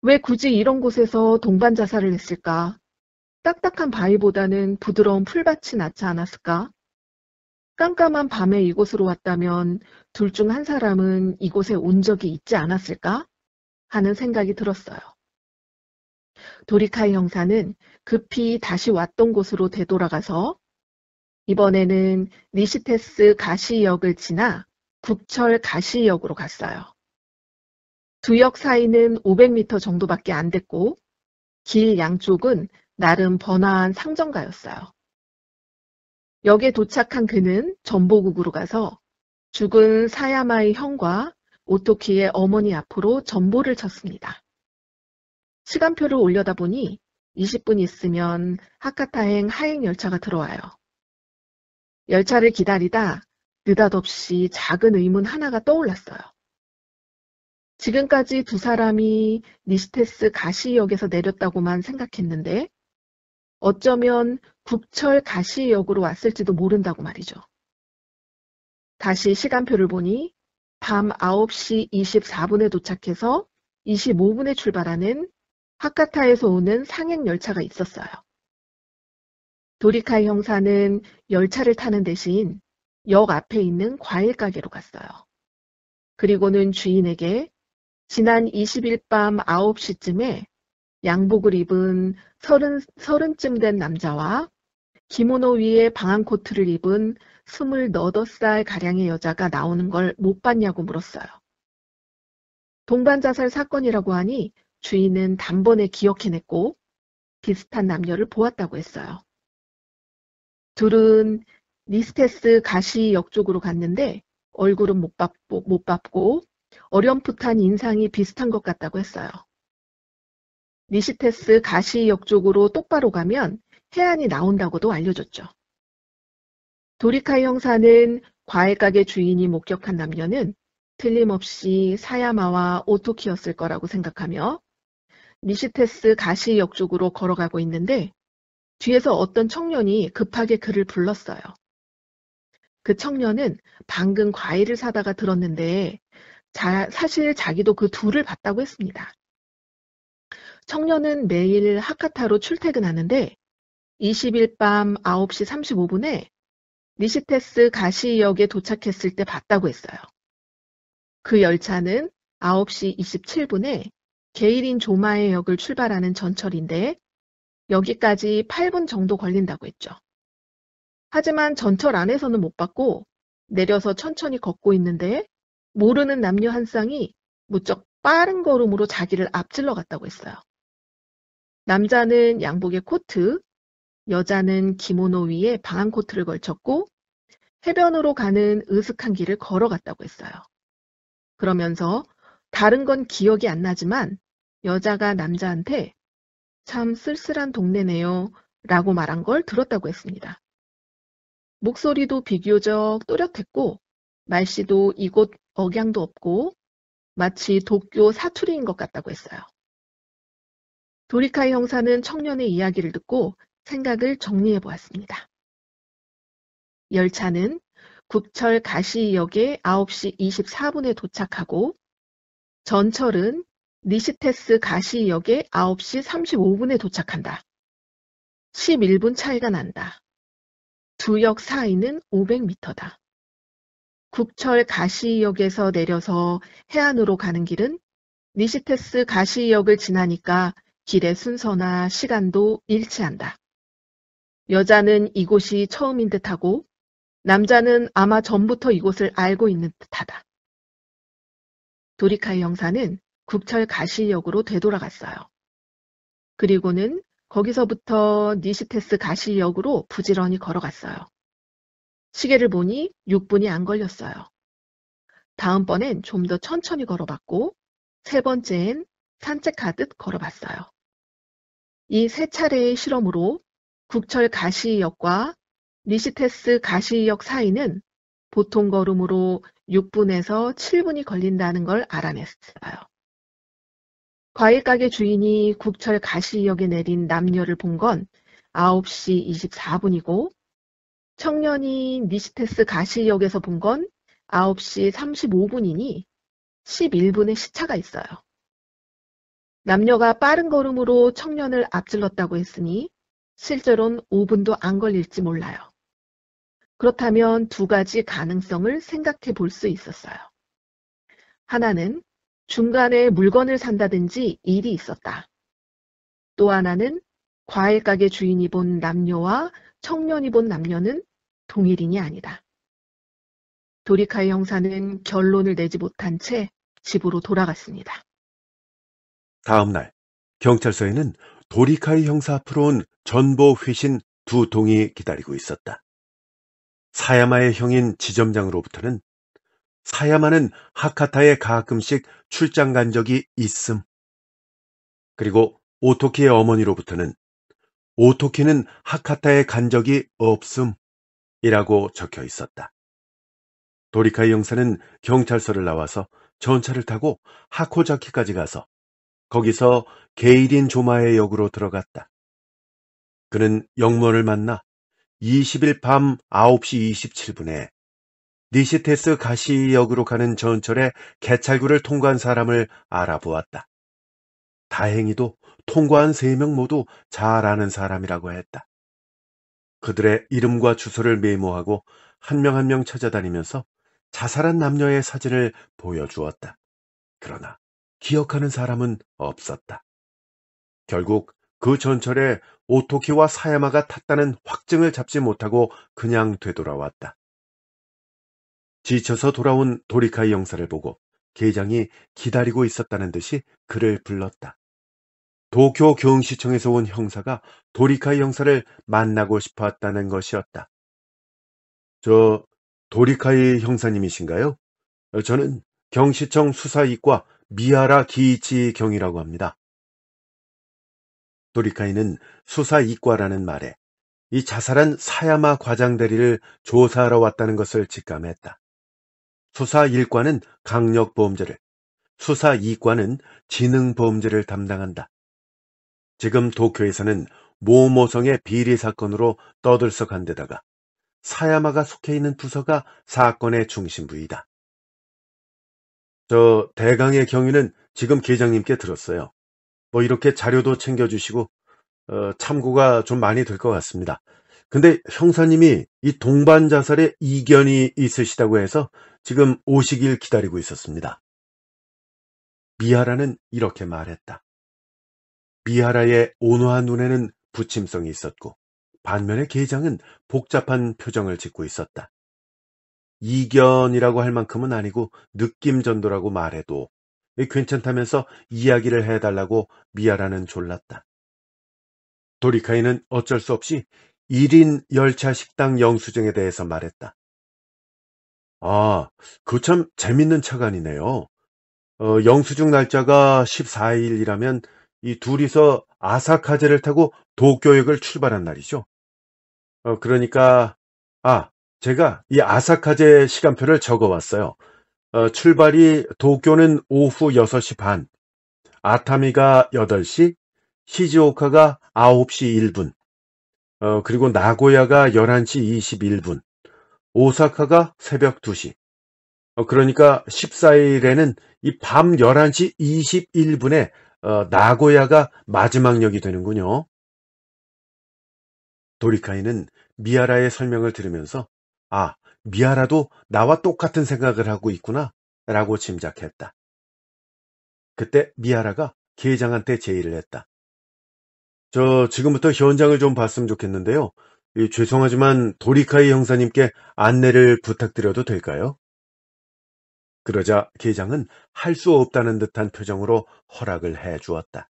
[SPEAKER 2] 왜 굳이 이런 곳에서 동반 자살을 했을까? 딱딱한 바위보다는 부드러운 풀밭이 낫지 않았을까? 깜깜한 밤에 이곳으로 왔다면 둘 중 한 사람은 이곳에 온 적이 있지 않았을까? 하는 생각이 들었어요. 도리카이 형사는 급히 다시 왔던 곳으로 되돌아가서 이번에는 니시테스 가시역을 지나 국철 가시역으로 갔어요. 두역 사이는 500m 정도밖에 안 됐고 길 양쪽은 나름 번화한 상점가였어요. 역에 도착한 그는 전보국으로 가서 죽은 사야마의 형과 오토키의 어머니 앞으로 전보를 쳤습니다. 시간표를 올려다 보니 20분 있으면 하카타행 하행 열차가 들어와요. 열차를 기다리다 느닷없이 작은 의문 하나가 떠올랐어요. 지금까지 두 사람이 니스테스 가시역에서 내렸다고만 생각했는데 어쩌면 국철 가시역으로 왔을지도 모른다고 말이죠. 다시 시간표를 보니 밤 9시 24분에 도착해서 25분에 출발하는 하카타에서 오는 상행 열차가 있었어요. 도리카이 형사는 열차를 타는 대신 역 앞에 있는 과일 가게로 갔어요. 그리고는 주인에게 지난 20일 밤 9시쯤에 양복을 입은 30, 30쯤 된 남자와 기모노 위에 방한 코트를 입은 28살 가량의 여자가 나오는 걸 못 봤냐고 물었어요. 동반 자살 사건이라고 하니 주인은 단번에 기억해냈고 비슷한 남녀를 보았다고 했어요. 둘은 니스테스 가시역 쪽으로 갔는데 얼굴은 못, 봤고, 못 봤고 어렴풋한 인상이 비슷한 것 같다고 했어요. 니시테스 가시역 쪽으로 똑바로 가면 해안이 나온다고도 알려줬죠. 도리카 형사는 과일 가게 주인이 목격한 남녀는 틀림없이 사야마와 오토키였을 거라고 생각하며 니시테스 가시역 쪽으로 걸어가고 있는데 뒤에서 어떤 청년이 급하게 그를 불렀어요. 그 청년은 방금 과일을 사다가 들었는데 자, 사실 자기도 그 둘을 봤다고 했습니다. 청년은 매일 하카타로 출퇴근하는데 20일 밤 9시 35분에 니시테스 가시역에 도착했을 때 봤다고 했어요. 그 열차는 9시 27분에 게이린 조마의 역을 출발하는 전철인데 여기까지 8분 정도 걸린다고 했죠. 하지만 전철 안에서는 못 봤고 내려서 천천히 걷고 있는데 모르는 남녀 한 쌍이 무척 빠른 걸음으로 자기를 앞질러 갔다고 했어요. 남자는 양복에 코트, 여자는 기모노 위에 방한 코트를 걸쳤고 해변으로 가는 으슥한 길을 걸어갔다고 했어요. 그러면서 다른 건 기억이 안 나지만 여자가 남자한테 참 쓸쓸한 동네네요 라고 말한 걸 들었다고 했습니다. 목소리도 비교적 또렷했고 말씨도 이곳 억양도 없고 마치 도쿄 사투리인 것 같다고 했어요. 도리카이 형사는 청년의 이야기를 듣고 생각을 정리해 보았습니다. 열차는 국철 가시역에 9시 24분에 도착하고 전철은 니시테스 가시역에 9시 35분에 도착한다. 11분 차이가 난다. 두 역 사이는 500m다. 국철 가시역에서 내려서 해안으로 가는 길은 니시테스 가시역을 지나니까 길의 순서나 시간도 일치한다. 여자는 이곳이 처음인 듯하고 남자는 아마 전부터 이곳을 알고 있는 듯하다. 도리카이 형사는 국철 가시역으로 되돌아갔어요. 그리고는 거기서부터 니시테스 가시역으로 부지런히 걸어갔어요. 시계를 보니 6분이 안 걸렸어요. 다음번엔 좀 더 천천히 걸어봤고 세 번째엔 산책하듯 걸어봤어요. 이 세 차례의 실험으로 국철 가시역과 리시테스 가시역 사이는 보통 걸음으로 6분에서 7분이 걸린다는 걸 알아냈어요. 과일 가게 주인이 국철 가시역에 내린 남녀를 본 건 9시 24분이고 청년이 니시테스 가시역에서 본 건 9시 35분이니 11분의 시차가 있어요. 남녀가 빠른 걸음으로 청년을 앞질렀다고 했으니 실제로는 5분도 안 걸릴지 몰라요. 그렇다면 두 가지 가능성을 생각해 볼 수 있었어요. 하나는 중간에 물건을 산다든지 일이 있었다. 또 하나는 과일 가게 주인이 본 남녀와 청년이 본 남녀는 동일인이 아니다. 도리카의 형사는 결론을 내지 못한 채 집으로 돌아갔습니다.
[SPEAKER 1] 다음 날 경찰서에는 도리카이 형사 앞으로 온 전보 회신 두 동이 기다리고 있었다. 사야마의 형인 지점장으로부터는 사야마는 하카타에 가끔씩 출장 간 적이 있음. 그리고 오토키의 어머니로부터는 오토키는 하카타에 간 적이 없음이라고 적혀 있었다. 도리카이 형사는 경찰서를 나와서 전차를 타고 하코자키까지 가서 거기서 게이린 조마의 역으로 들어갔다. 그는 영모을 만나 20일 밤 9시 27분에 니시테스 가시역으로 가는 전철의 개찰구를 통과한 사람을 알아보았다. 다행히도 통과한 세 명 모두 잘 아는 사람이라고 했다. 그들의 이름과 주소를 메모하고 한명 한명 한 명 찾아다니면서 자살한 남녀의 사진을 보여주었다. 그러나 기억하는 사람은 없었다. 결국 그 전철에 오토키와 사야마가 탔다는 확증을 잡지 못하고 그냥 되돌아왔다. 지쳐서 돌아온 도리카이 영사를 보고 계장이 기다리고 있었다는 듯이 그를 불렀다. 도쿄 교흥시청에서 온 형사가 도리카이 형사를 만나고 싶었다는 것이었다. 저 도리카이 형사님이신가요? 어, 저는 경시청 수사이과 미하라 기이치 경이라고 합니다. 도리카이는 수사이과라는 말에 이 자살한 사야마 과장 대리를 조사하러 왔다는 것을 직감했다. 수사 1과는 강력보험죄를, 수사 2과는 지능보험죄를 담당한다. 지금 도쿄에서는 모모성의 비리 사건으로 떠들썩한 데다가 사야마가 속해 있는 부서가 사건의 중심부이다. 저 대강의 경위는 지금 계장님께 들었어요. 뭐 이렇게 자료도 챙겨주시고 어, 참고가 좀 많이 될 것 같습니다. 근데 형사님이 이 동반 자살에 이견이 있으시다고 해서 지금 오시길 기다리고 있었습니다. 미아라는 이렇게 말했다. 미하라의 온화한 눈에는 부침성이 있었고 반면에 계장은 복잡한 표정을 짓고 있었다. 이견이라고 할 만큼은 아니고 느낌 전도라고 말해도 괜찮다면서 이야기를 해달라고 미아라는 졸랐다. 도리카이는 어쩔 수 없이 1인 열차 식당 영수증에 대해서 말했다. 아, 그 참 재밌는 차관이네요. 어, 영수증 날짜가 14일이라면 이 둘이서 아사카제를 타고 도쿄역을 출발한 날이죠. 어, 그러니까 아 제가 이 아사카제 시간표를 적어왔어요. 어, 출발이 도쿄는 오후 6시 반, 아타미가 8시, 시즈오카가 9시 1분, 어, 그리고 나고야가 11시 21분, 오사카가 새벽 2시. 어, 그러니까 14일에는 이 밤 11시 21분에 어, 나고야가 마지막 역이 되는군요. 도리카이는 미아라의 설명을 들으면서 아, 미아라도 나와 똑같은 생각을 하고 있구나 라고 짐작했다. 그때 미아라가 계장한테 제의를 했다. 저 지금부터 현장을 좀 봤으면 좋겠는데요. 죄송하지만 도리카이 형사님께 안내를 부탁드려도 될까요? 그러자 계장은 할 수 없다는 듯한 표정으로 허락을 해 주었다.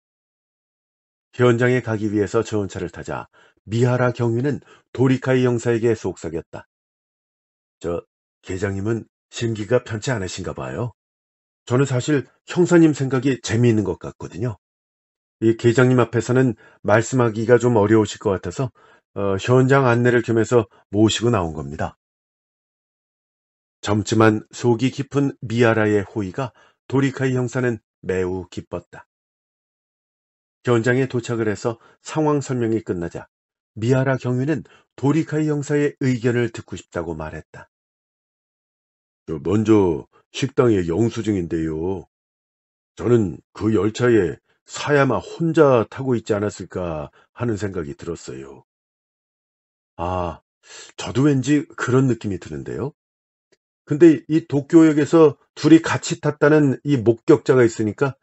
[SPEAKER 1] 현장에 가기 위해서 전차를 타자 미하라 경위는 도리카이 형사에게 속삭였다. 저 계장님은 심기가 편치 않으신가 봐요. 저는 사실 형사님 생각이 재미있는 것 같거든요. 이 계장님 앞에서는 말씀하기가 좀 어려우실 것 같아서 어, 현장 안내를 겸해서 모시고 나온 겁니다. 젊지만 속이 깊은 미아라의 호의가 도리카이 형사는 매우 기뻤다. 현장에 도착을 해서 상황 설명이 끝나자 미아라 경위는 도리카이 형사의 의견을 듣고 싶다고 말했다. 먼저 식당의 영수증인데요. 저는 그 열차에 사야마 혼자 타고 있지 않았을까 하는 생각이 들었어요. 아, 저도 왠지 그런 느낌이 드는데요. 근데 이 도쿄역에서 둘이 같이 탔다는 이 목격자가 있으니까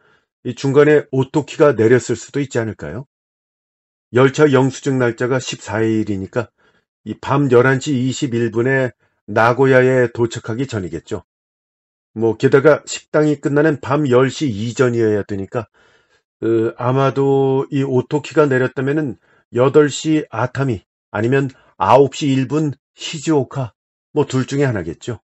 [SPEAKER 1] 이 중간에 오토키가 내렸을 수도 있지 않을까요? 열차 영수증 날짜가 14일이니까 이 밤 11시 21분에 나고야에 도착하기 전이겠죠. 뭐 게다가 식당이 끝나는 밤 10시 이전이어야 되니까 어, 아마도 이 오토키가 내렸다면은 8시 아타미 아니면 9시 1분 히즈오카뭐 둘 중에 하나겠죠.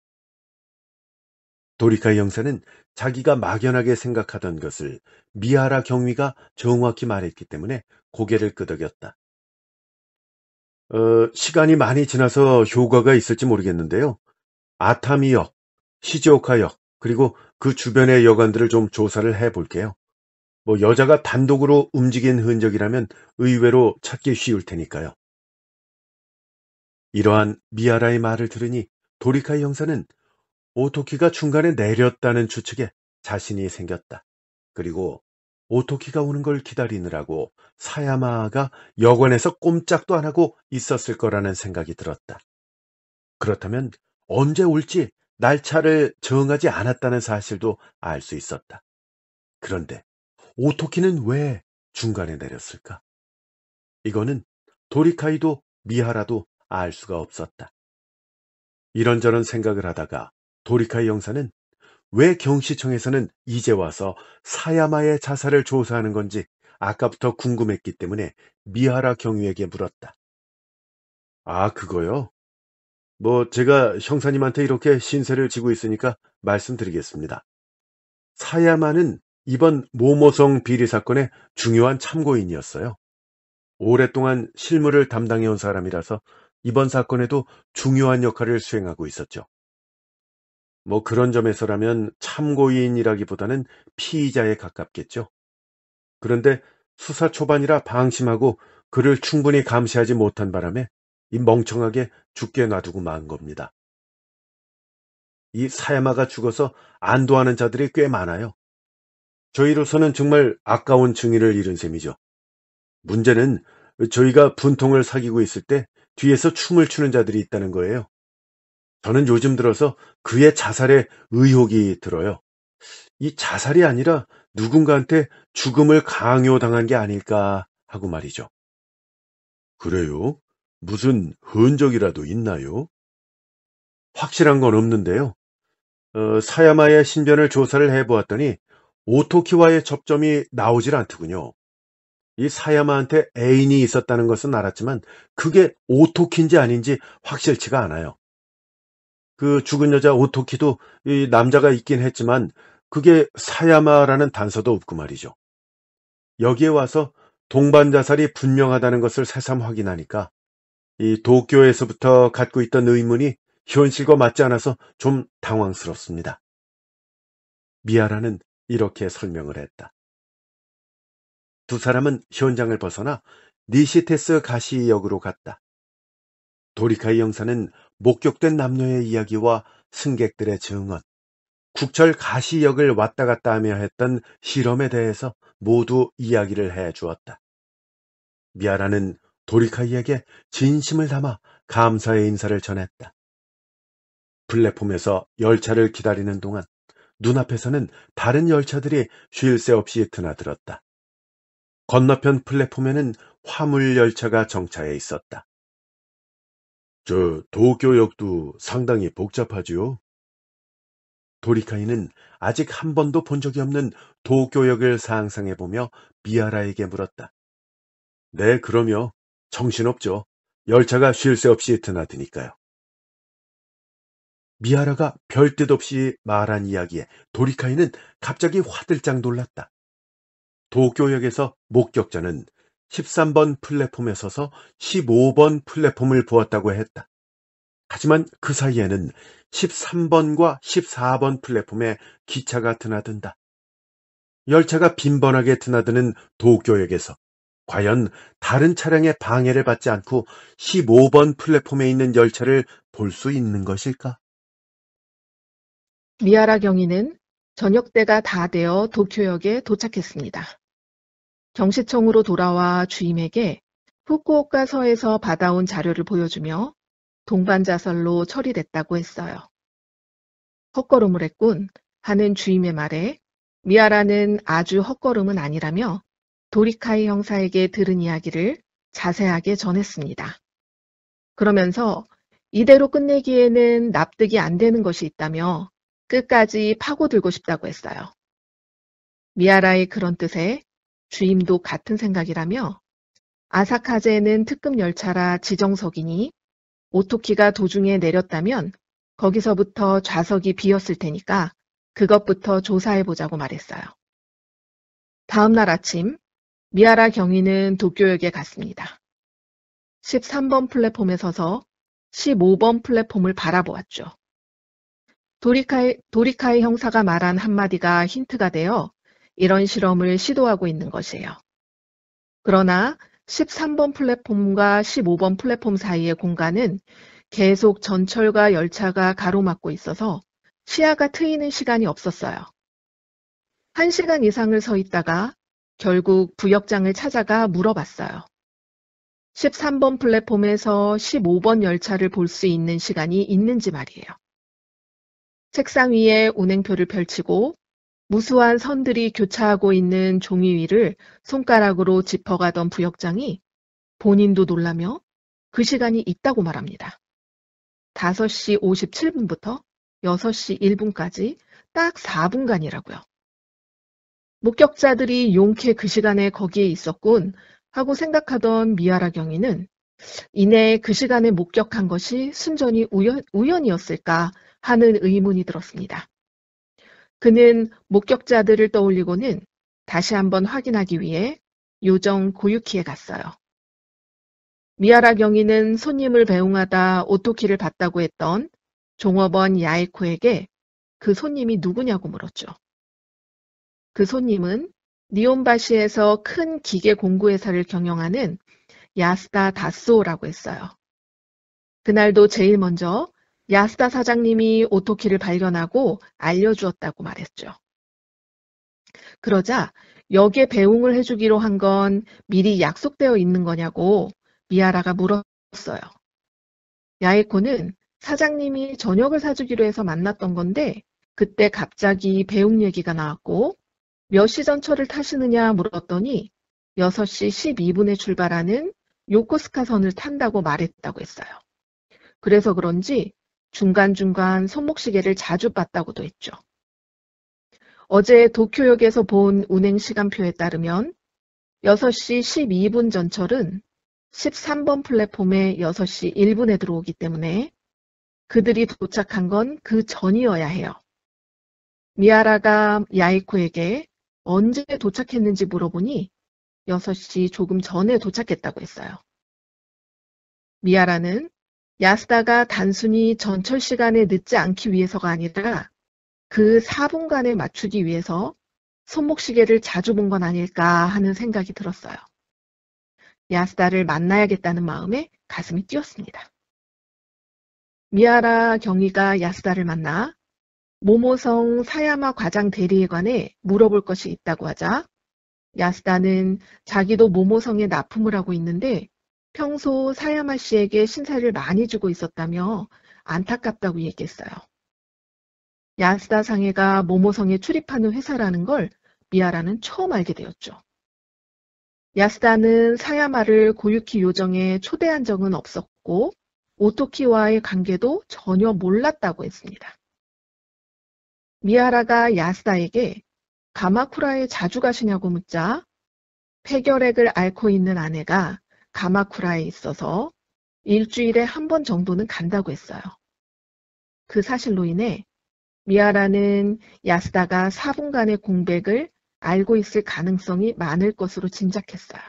[SPEAKER 1] 도리카이 형사는 자기가 막연하게 생각하던 것을 미하라 경위가 정확히 말했기 때문에 고개를 끄덕였다. 어, 시간이 많이 지나서 효과가 있을지 모르겠는데요. 아타미역, 시즈오카역, 그리고 그 주변의 여관들을 좀 조사를 해볼게요. 뭐 여자가 단독으로 움직인 흔적이라면 의외로 찾기 쉬울 테니까요. 이러한 미아라의 말을 들으니 도리카이 형사는 오토키가 중간에 내렸다는 추측에 자신이 생겼다. 그리고 오토키가 오는 걸 기다리느라고 사야마가 여관에서 꼼짝도 안 하고 있었을 거라는 생각이 들었다. 그렇다면 언제 올지 날짜를 정하지 않았다는 사실도 알 수 있었다. 그런데 오토키는 왜 중간에 내렸을까? 이거는 도리카이도 미하라도 알 수가 없었다. 이런저런 생각을 하다가 도리카의 형사는 왜 경시청에서는 이제 와서 사야마의 자살을 조사하는 건지 아까부터 궁금했기 때문에 미하라 경위에게 물었다. 아, 그거요? 뭐, 제가 형사님한테 이렇게 신세를 지고 있으니까 말씀드리겠습니다. 사야마는 이번 모모성 비리 사건의 중요한 참고인이었어요. 오랫동안 실무를 담당해온 사람이라서 이번 사건에도 중요한 역할을 수행하고 있었죠. 뭐 그런 점에서라면 참고인이라기보다는 피의자에 가깝겠죠. 그런데 수사 초반이라 방심하고 그를 충분히 감시하지 못한 바람에 이 멍청하게 죽게 놔두고 만 겁니다. 이 사야마가 죽어서 안도하는 자들이 꽤 많아요. 저희로서는 정말 아까운 증인을 잃은 셈이죠. 문제는 저희가 분통을 사귀고 있을 때 뒤에서 춤을 추는 자들이 있다는 거예요. 저는 요즘 들어서 그의 자살에 의혹이 들어요. 이 자살이 아니라 누군가한테 죽음을 강요당한 게 아닐까 하고 말이죠. 그래요? 무슨 흔적이라도 있나요? 확실한 건 없는데요. 어, 사야마의 신변을 조사를 해보았더니 오토키와의 접점이 나오질 않더군요. 이 사야마한테 애인이 있었다는 것은 알았지만 그게 오토키인지 아닌지 확실치가 않아요. 그 죽은 여자 오토키도 이 남자가 있긴 했지만 그게 사야마라는 단서도 없고 말이죠. 여기에 와서 동반 자살이 분명하다는 것을 새삼 확인하니까 이 도쿄에서부터 갖고 있던 의문이 현실과 맞지 않아서 좀 당황스럽습니다. 미아라는 이렇게 설명을 했다. 두 사람은 현장을 벗어나 니시테스 가시역으로 갔다. 도리카이 형사는 목격된 남녀의 이야기와 승객들의 증언, 국철 가시역을 왔다 갔다 하며 했던 실험에 대해서 모두 이야기를 해 주었다. 미아라는 도리카이에게 진심을 담아 감사의 인사를 전했다. 플랫폼에서 열차를 기다리는 동안 눈앞에서는 다른 열차들이 쉴 새 없이 드나들었다. 건너편 플랫폼에는 화물 열차가 정차해 있었다. 저 도쿄역도 상당히 복잡하지요. 도리카이는 아직 한 번도 본 적이 없는 도쿄역을 상상해보며 미아라에게 물었다. 네, 그러며 정신없죠. 열차가 쉴 새 없이 드나드니까요. 미아라가 별 뜻 없이 말한 이야기에 도리카이는 갑자기 화들짝 놀랐다. 도쿄역에서 목격자는 1 3번 플랫폼에 서서 1 5번 플랫폼을 보았다고 했다. 하지만 그 사이에는 1 3 번과 1 4번 플랫폼에 기차가 드나든다. 열차가 빈번하게 드나드는 도쿄역에서 과연 다른 차량의 방해를 받지 않고 15번 플랫폼에 있는 열차를 볼 수 있는 것일까?
[SPEAKER 2] 미아라 경위는 저녁 때가 다 되어 도쿄역에 도착했습니다. 경시청으로 돌아와 주임에게 후쿠오카서에서 받아온 자료를 보여주며 동반자설로 처리됐다고 했어요. 헛걸음을 했군 하는 주임의 말에 미아라는 아주 헛걸음은 아니라며 도리카이 형사에게 들은 이야기를 자세하게 전했습니다. 그러면서 이대로 끝내기에는 납득이 안 되는 것이 있다며 끝까지 파고들고 싶다고 했어요. 미아라의 그런 뜻에 주임도 같은 생각이라며 아사카제는 에 특급 열차라 지정석이니 오토키가 도중에 내렸다면 거기서부터 좌석이 비었을 테니까 그것부터 조사해보자고 말했어요. 다음날 아침 미아라 경위는 도쿄역에 갔습니다. 13번 플랫폼에 서서 15번 플랫폼을 바라보았죠. 도리카이, 도리카이 형사가 말한 한마디가 힌트가 되어 이런 실험을 시도하고 있는 것이에요. 그러나 13번 플랫폼과 15번 플랫폼 사이의 공간은 계속 전철과 열차가 가로막고 있어서 시야가 트이는 시간이 없었어요. 1시간 이상을 서 있다가 결국 부역장을 찾아가 물어봤어요. 13번 플랫폼에서 15번 열차를 볼 수 있는 시간이 있는지 말이에요. 책상 위에 운행표를 펼치고 무수한 선들이 교차하고 있는 종이 위를 손가락으로 짚어가던 부역장이 본인도 놀라며 그 시간이 있다고 말합니다. 5시 57분부터 6시 1분까지 딱 4분간이라고요. 목격자들이 용케 그 시간에 거기에 있었군 하고 생각하던 미아라 경이는 이내 그 시간에 목격한 것이 순전히 우연, 우연이었을까 하는 의문이 들었습니다. 그는 목격자들을 떠올리고는 다시 한번 확인하기 위해 요정 고유키에 갔어요. 미아라 경이는 손님을 배웅하다 오토키를 봤다고 했던 종업원 야에코에게 그 손님이 누구냐고 물었죠. 그 손님은 니온바시에서 큰 기계 공구회사를 경영하는 야스다 다스오라고 했어요. 그날도 제일 먼저 야스다 사장님이 오토키를 발견하고 알려주었다고 말했죠. 그러자 역에 배웅을 해주기로 한 건 미리 약속되어 있는 거냐고 미아라가 물었어요. 야에코는 사장님이 저녁을 사주기로 해서 만났던 건데 그때 갑자기 배웅 얘기가 나왔고 몇 시 전철을 타시느냐 물었더니 6시 12분에 출발하는 요코스카 선을 탄다고 말했다고 했어요. 그래서 그런지 중간중간 손목시계를 자주 봤다고도 했죠. 어제 도쿄역에서 본 운행 시간표에 따르면 6시 12분 전철은 13번 플랫폼에 6시 1분에 들어오기 때문에 그들이 도착한 건 그 전이어야 해요. 미아라가 야이코에게 언제 도착했는지 물어보니 6시 조금 전에 도착했다고 했어요. 미아라는 야스다가 단순히 전철 시간에 늦지 않기 위해서가 아니라 그 4분간에 맞추기 위해서 손목시계를 자주 본 건 아닐까 하는 생각이 들었어요. 야스다를 만나야겠다는 마음에 가슴이 뛰었습니다. 미아라 경희가 야스다를 만나 모모성 사야마 과장 대리에 관해 물어볼 것이 있다고 하자 야스다는 자기도 모모성에 납품을 하고 있는데 평소 사야마 씨에게 신세를 많이 주고 있었다며 안타깝다고 얘기했어요. 야스다 상해가 모모성에 출입하는 회사라는 걸 미아라는 처음 알게 되었죠. 야스다는 사야마를 고유키 요정에 초대한 적은 없었고 오토키와의 관계도 전혀 몰랐다고 했습니다. 미아라가 야스다에게 가마쿠라에 자주 가시냐고 묻자 폐결핵을 앓고 있는 아내가 가마쿠라에 있어서 일주일에 한 번 정도는 간다고 했어요. 그 사실로 인해 미아라는 야스다가 4분간의 공백을 알고 있을 가능성이 많을 것으로 짐작했어요.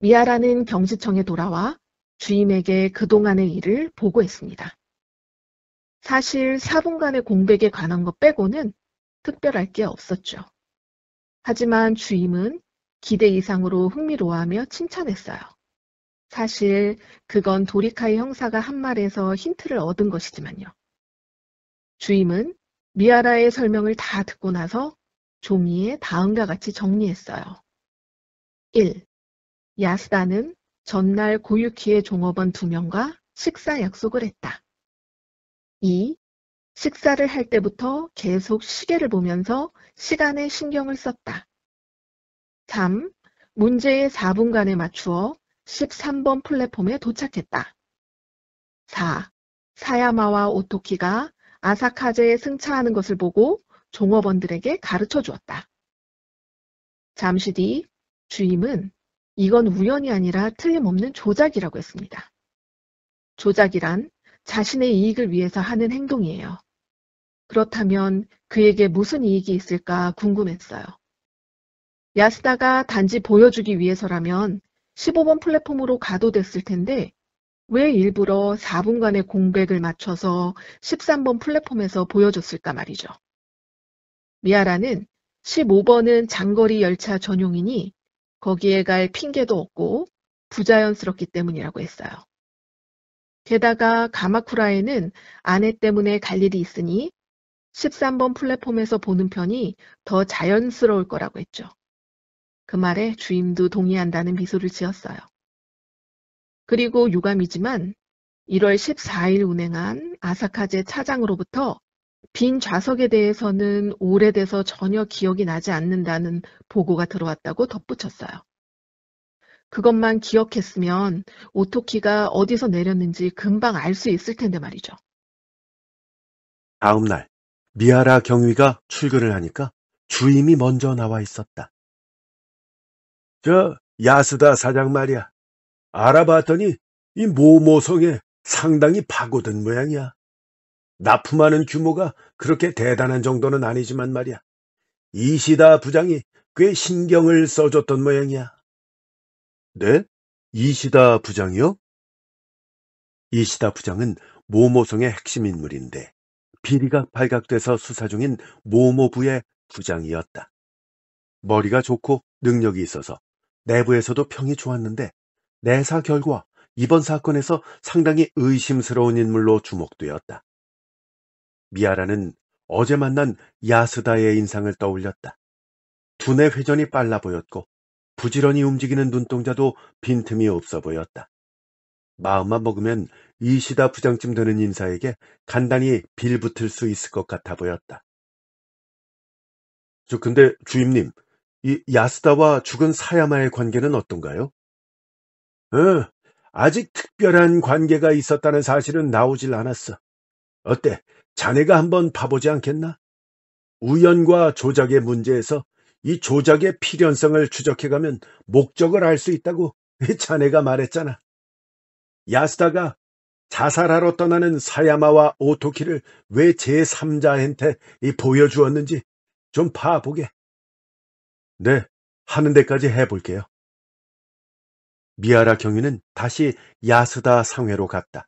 [SPEAKER 2] 미아라는 경시청에 돌아와 주임에게 그동안의 일을 보고했습니다. 사실 4분간의 공백에 관한 것 빼고는 특별할 게 없었죠. 하지만 주임은 기대 이상으로 흥미로워하며 칭찬했어요. 사실 그건 도리카이 형사가 한 말에서 힌트를 얻은 것이지만요. 주임은 미아라의 설명을 다 듣고 나서 종이에 다음과 같이 정리했어요. 1. 야스다는 전날 고유키의 종업원 2명과 식사 약속을 했다. 2. 식사를 할 때부터 계속 시계를 보면서 시간에 신경을 썼다. 3. 문제의 4분간에 맞추어 13번 플랫폼에 도착했다. 4. 사야마와 오토키가 아사카제에 승차하는 것을 보고 종업원들에게 가르쳐 주었다. 잠시 뒤 주임은 이건 우연이 아니라 틀림없는 조작이라고 했습니다. 조작이란 자신의 이익을 위해서 하는 행동이에요. 그렇다면 그에게 무슨 이익이 있을까 궁금했어요. 야스다가 단지 보여주기 위해서라면 15번 플랫폼으로 가도 됐을 텐데 왜 일부러 4분간의 공백을 맞춰서 13번 플랫폼에서 보여줬을까 말이죠. 미아라는 15번은 장거리 열차 전용이니 거기에 갈 핑계도 없고 부자연스럽기 때문이라고 했어요. 게다가 가마쿠라에는 아내 때문에 갈 일이 있으니 13번 플랫폼에서 보는 편이 더 자연스러울 거라고 했죠. 그 말에 주임도 동의한다는 미소를 지었어요. 그리고 유감이지만 1월 14일 운행한 아사카제 차장으로부터 빈 좌석에 대해서는 오래돼서 전혀 기억이 나지 않는다는 보고가 들어왔다고 덧붙였어요. 그것만 기억했으면 오토키가 어디서 내렸는지 금방 알 수 있을 텐데 말이죠.
[SPEAKER 1] 다음 날 미아라 경위가 출근을 하니까 주임이 먼저 나와 있었다. 저 야스다 사장 말이야. 알아봤더니 이 모모성에 상당히 파고든 모양이야. 납품하는 규모가 그렇게 대단한 정도는 아니지만 말이야. 이시다 부장이 꽤 신경을 써줬던 모양이야. 네? 이시다 부장이요? 이시다 부장은 모모성의 핵심 인물인데 비리가 발각돼서 수사 중인 모모부의 부장이었다. 머리가 좋고 능력이 있어서 내부에서도 평이 좋았는데 내사 결과 이번 사건에서 상당히 의심스러운 인물로 주목되었다. 미아라는 어제 만난 야스다의 인상을 떠올렸다. 두뇌 회전이 빨라 보였고 부지런히 움직이는 눈동자도 빈틈이 없어 보였다. 마음만 먹으면 이시다 부장쯤 되는 인사에게 간단히 빌붙을 수 있을 것 같아 보였다. 저 근데 주임님, 이 야스다와 죽은 사야마의 관계는 어떤가요? 응, 어, 아직 특별한 관계가 있었다는 사실은 나오질 않았어. 어때? 자네가 한번 봐보지 않겠나? 우연과 조작의 문제에서 이 조작의 필연성을 추적해가면 목적을 알 수 있다고 자네가 말했잖아. 야스다가 자살하러 떠나는 사야마와 오토키를 왜 제3자한테 보여주었는지 좀 봐보게. 네, 하는 데까지 해볼게요. 미아라 경위는 다시 야스다 상회로 갔다.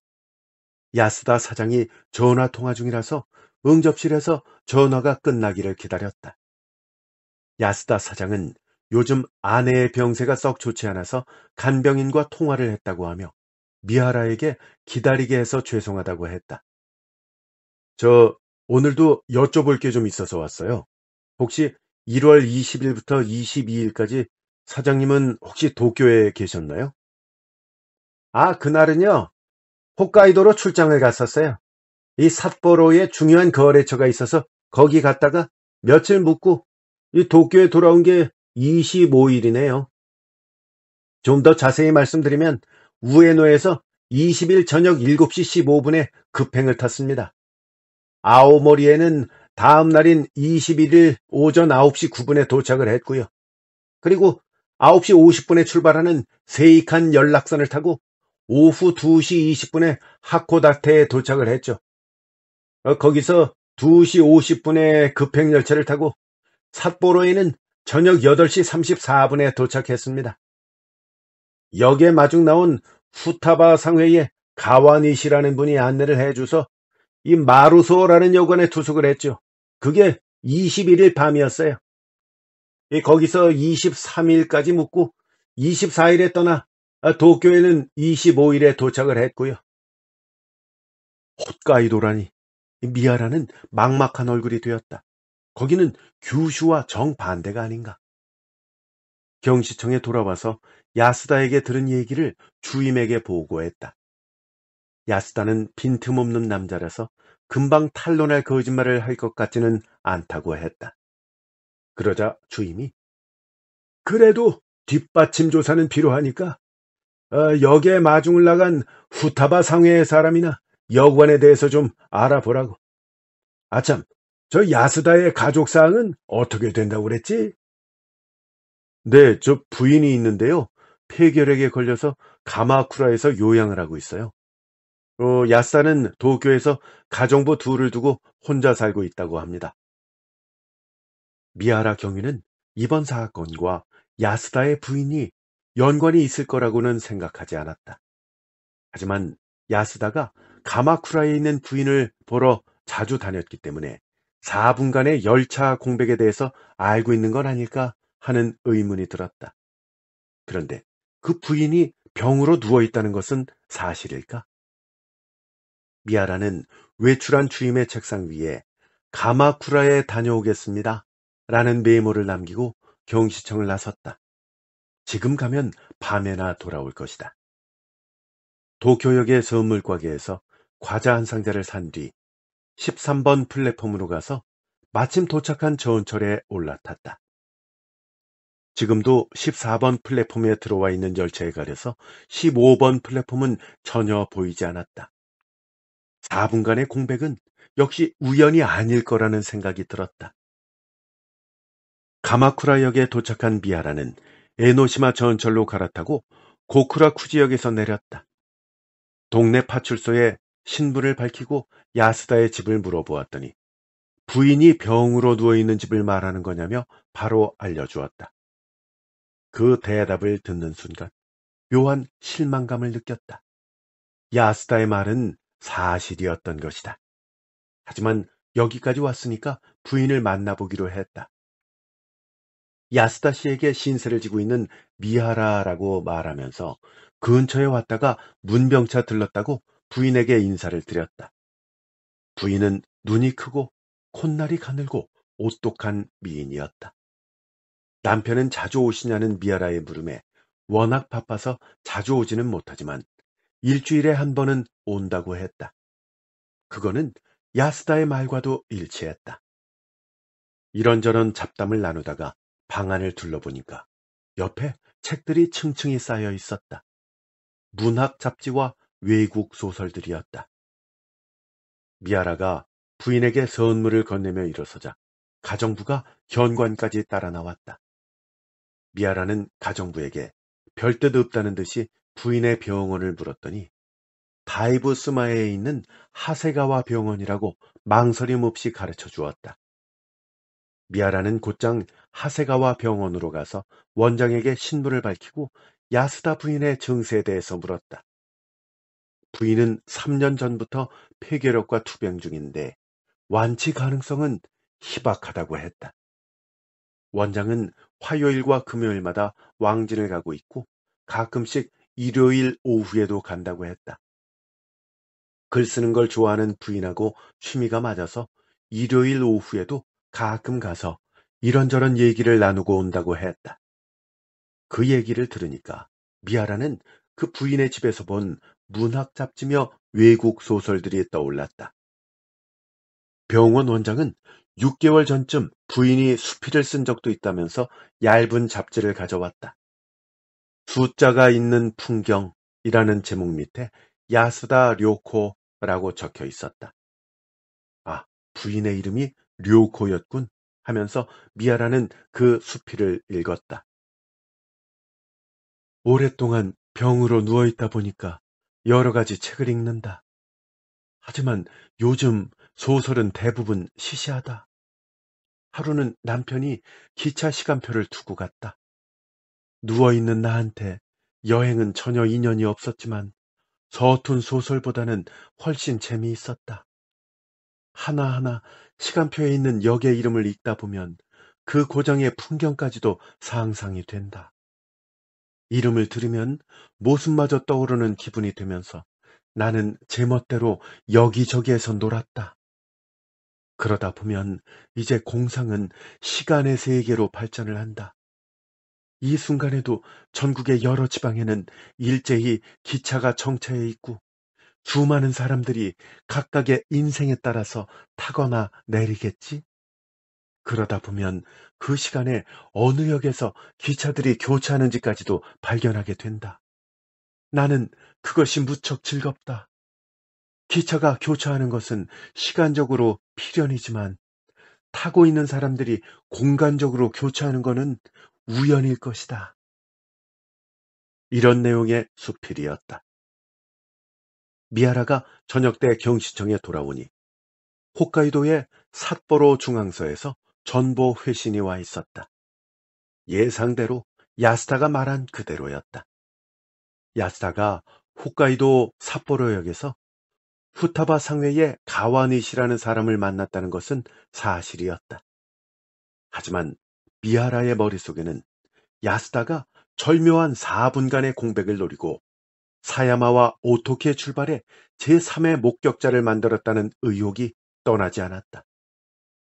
[SPEAKER 1] 야스다 사장이 전화 통화 중이라서 응접실에서 전화가 끝나기를 기다렸다. 야스다 사장은 요즘 아내의 병세가 썩 좋지 않아서 간병인과 통화를 했다고 하며 미아라에게 기다리게 해서 죄송하다고 했다. 저 오늘도 여쭤볼 게 좀 있어서 왔어요. 혹시 1월 20일부터 22일까지 사장님은 혹시 도쿄에 계셨나요? 아, 그날은요. 홋카이도로 출장을 갔었어요. 이 삿포로에 중요한 거래처가 있어서 거기 갔다가 며칠 묵고 이 도쿄에 돌아온 게 25일이네요. 좀 더 자세히 말씀드리면 우에노에서 20일 저녁 7시 15분에 급행을 탔습니다. 아오모리에는 다음 날인 21일 오전 9시 9분에 도착을 했고요. 그리고 9시 50분에 출발하는 세이칸 연락선을 타고 오후 2시 20분에 하코다테에 도착을 했죠. 어, 거기서 2시 50분에 급행열차를 타고 삿포로에는 저녁 8시 34분에 도착했습니다. 역에 마중 나온 후타바 상회의 가와니시라는 분이 안내를 해줘서 이 마루소라는 여관에 투숙을 했죠. 그게 21일 밤이었어요. 거기서 23일까지 묵고 24일에 떠나 아, 도쿄에는 25일에 도착을 했고요. 홋카이도라니 미아라는 막막한 얼굴이 되었다. 거기는 규슈와 정반대가 아닌가. 경시청에 돌아와서 야스다에게 들은 얘기를 주임에게 보고했다. 야스다는 빈틈없는 남자라서 금방 탄로할 거짓말을 할 것 같지는 않다고 했다. 그러자 주임이 그래도 뒷받침 조사는 필요하니까 어, 역에 마중을 나간 후타바 상회의 사람이나 여관에 대해서 좀 알아보라고. 아참, 저 야스다의 가족사항은 어떻게 된다고 그랬지? 네, 저 부인이 있는데요. 폐결핵에 걸려서 가마쿠라에서 요양을 하고 있어요. 어, 야사는 도쿄에서 가정부 둘을 두고 혼자 살고 있다고 합니다. 미아라 경위는 이번 사건과 야스다의 부인이 연관이 있을 거라고는 생각하지 않았다. 하지만 야스다가 가마쿠라에 있는 부인을 보러 자주 다녔기 때문에 4분간의 열차 공백에 대해서 알고 있는 건 아닐까 하는 의문이 들었다. 그런데 그 부인이 병으로 누워 있다는 것은 사실일까? 미아라는 외출한 주임의 책상 위에 가마쿠라에 다녀오겠습니다. 라는 메모를 남기고 경시청을 나섰다. 지금 가면 밤에나 돌아올 것이다. 도쿄역의 선물 과게에서 과자 한 상자를 산 뒤 13번 플랫폼으로 가서 마침 도착한 저온철에 올라탔다. 지금도 14번 플랫폼에 들어와 있는 열차에 가려서 15번 플랫폼은 전혀 보이지 않았다. 4분간의 공백은 역시 우연이 아닐 거라는 생각이 들었다. 가마쿠라역에 도착한 비아라는 에노시마 전철로 갈아타고 고쿠라쿠지역에서 내렸다. 동네 파출소에 신분을 밝히고 야스다의 집을 물어보았더니 부인이 병으로 누워있는 집을 말하는 거냐며 바로 알려주었다. 그 대답을 듣는 순간 묘한 실망감을 느꼈다. 야스다의 말은 사실이었던 것이다. 하지만 여기까지 왔으니까 부인을 만나보기로 했다. 야스다 씨에게 신세를 지고 있는 미하라라고 말하면서 근처에 왔다가 문병차 들렀다고 부인에게 인사를 드렸다. 부인은 눈이 크고 콧날이 가늘고 오똑한 미인이었다. 남편은 자주 오시냐는 미하라의 물음에 워낙 바빠서 자주 오지는 못하지만 일주일에 한 번은 온다고 했다. 그거는 야스다의 말과도 일치했다. 이런저런 잡담을 나누다가 방 안을 둘러보니까 옆에 책들이 층층이 쌓여 있었다. 문학 잡지와 외국 소설들이었다. 미아라가 부인에게 선물을 건네며 일어서자 가정부가 현관까지 따라 나왔다. 미아라는 가정부에게 별 뜻 없다는 듯이 부인의 병원을 물었더니 다이브스마에 있는 하세가와 병원이라고 망설임 없이 가르쳐 주었다. 미아라는 곧장 하세가와 병원으로 가서 원장에게 신분을 밝히고 야스다 부인의 증세에 대해서 물었다. 부인은 3년 전부터 폐결력과 투병 중인데 완치 가능성은 희박하다고 했다. 원장은 화요일과 금요일마다 왕진을 가고 있고 가끔씩 일요일 오후에도 간다고 했다. 글 쓰는 걸 좋아하는 부인하고 취미가 맞아서 일요일 오후에도 가끔 가서 이런저런 얘기를 나누고 온다고 했다. 그 얘기를 들으니까 미아라는 그 부인의 집에서 본 문학 잡지며 외국 소설들이 떠올랐다. 병원 원장은 6개월 전쯤 부인이 수필을 쓴 적도 있다면서 얇은 잡지를 가져왔다. 숫자가 있는 풍경이라는 제목 밑에 야스다 료코라고 적혀 있었다. 아, 부인의 이름이 료코였군 하면서 미아라는 그 수필을 읽었다. 오랫동안 병으로 누워있다 보니까 여러 가지 책을 읽는다. 하지만 요즘 소설은 대부분 시시하다. 하루는 남편이 기차 시간표를 두고 갔다. 누워있는 나한테 여행은 전혀 인연이 없었지만 서툰 소설보다는 훨씬 재미있었다. 하나하나 시간표에 있는 역의 이름을 읽다 보면 그 고장의 풍경까지도 상상이 된다. 이름을 들으면 모습마저 떠오르는 기분이 되면서 나는 제멋대로 여기저기에서 놀았다. 그러다 보면 이제 공상은 시간의 세계로 발전을 한다. 이 순간에도 전국의 여러 지방에는 일제히 기차가 정차해 있고 수많은 사람들이 각각의 인생에 따라서 타거나 내리겠지? 그러다 보면 그 시간에 어느 역에서 기차들이 교차하는지까지도 발견하게 된다. 나는 그것이 무척 즐겁다. 기차가 교차하는 것은 시간적으로 필연이지만 타고 있는 사람들이 공간적으로 교차하는 것은 우연일 것이다. 이런 내용의 수필이었다. 미아라가 저녁 때 경시청에 돌아오니 홋카이도의 삿포로 중앙서에서 전보 회신이 와 있었다. 예상대로 야스다가 말한 그대로였다. 야스다가 홋카이도 삿포로역에서 후타바 상회의 가와니시라는 사람을 만났다는 것은 사실이었다. 하지만 미하라의 머릿속에는 야스다가 절묘한 4분간의 공백을 노리고 사야마와 오토키의 출발에 제3의 목격자를 만들었다는 의혹이 떠나지 않았다.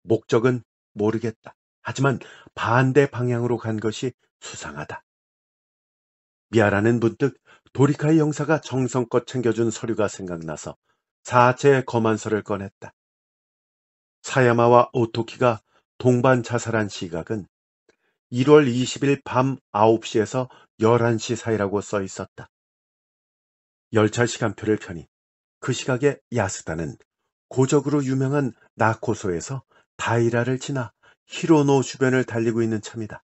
[SPEAKER 1] 목적은 모르겠다. 하지만 반대 방향으로 간 것이 수상하다. 미아라는 문득 도리카의 형사가 정성껏 챙겨준 서류가 생각나서 사체의 거만서를 꺼냈다. 사야마와 오토키가 동반 자살한 시각은 1월 20일 밤 9시에서 11시 사이라고 써 있었다. 열차 시간표를 펴니 그 시각에 야스다는 고적으로 유명한 나코소에서 다이라를 지나 히로노 주변을 달리고 있는 참이다.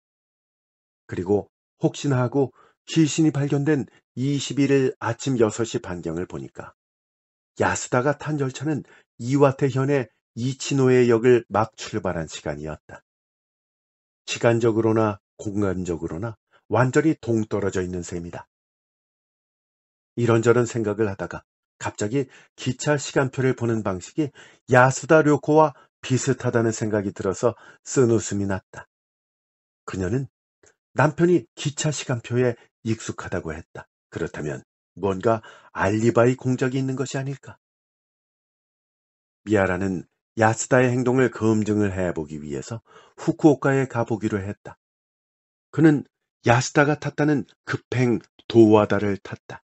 [SPEAKER 1] 그리고 혹시나 하고 귀신이 발견된 21일 아침 6시 반경을 보니까 야스다가 탄 열차는 이와테현의 이치노의 역을 막 출발한 시간이었다. 시간적으로나 공간적으로나 완전히 동떨어져 있는 셈이다. 이런저런 생각을 하다가 갑자기 기차 시간표를 보는 방식이 야수다 료코와 비슷하다는 생각이 들어서 쓴 웃음이 났다. 그녀는 남편이 기차 시간표에 익숙하다고 했다. 그렇다면 뭔가 알리바이 공작이 있는 것이 아닐까? 미아라는 야스다의 행동을 검증을 해보기 위해서 후쿠오카에 가보기로 했다. 그는 야스다가 탔다는 급행 도와다를 탔다.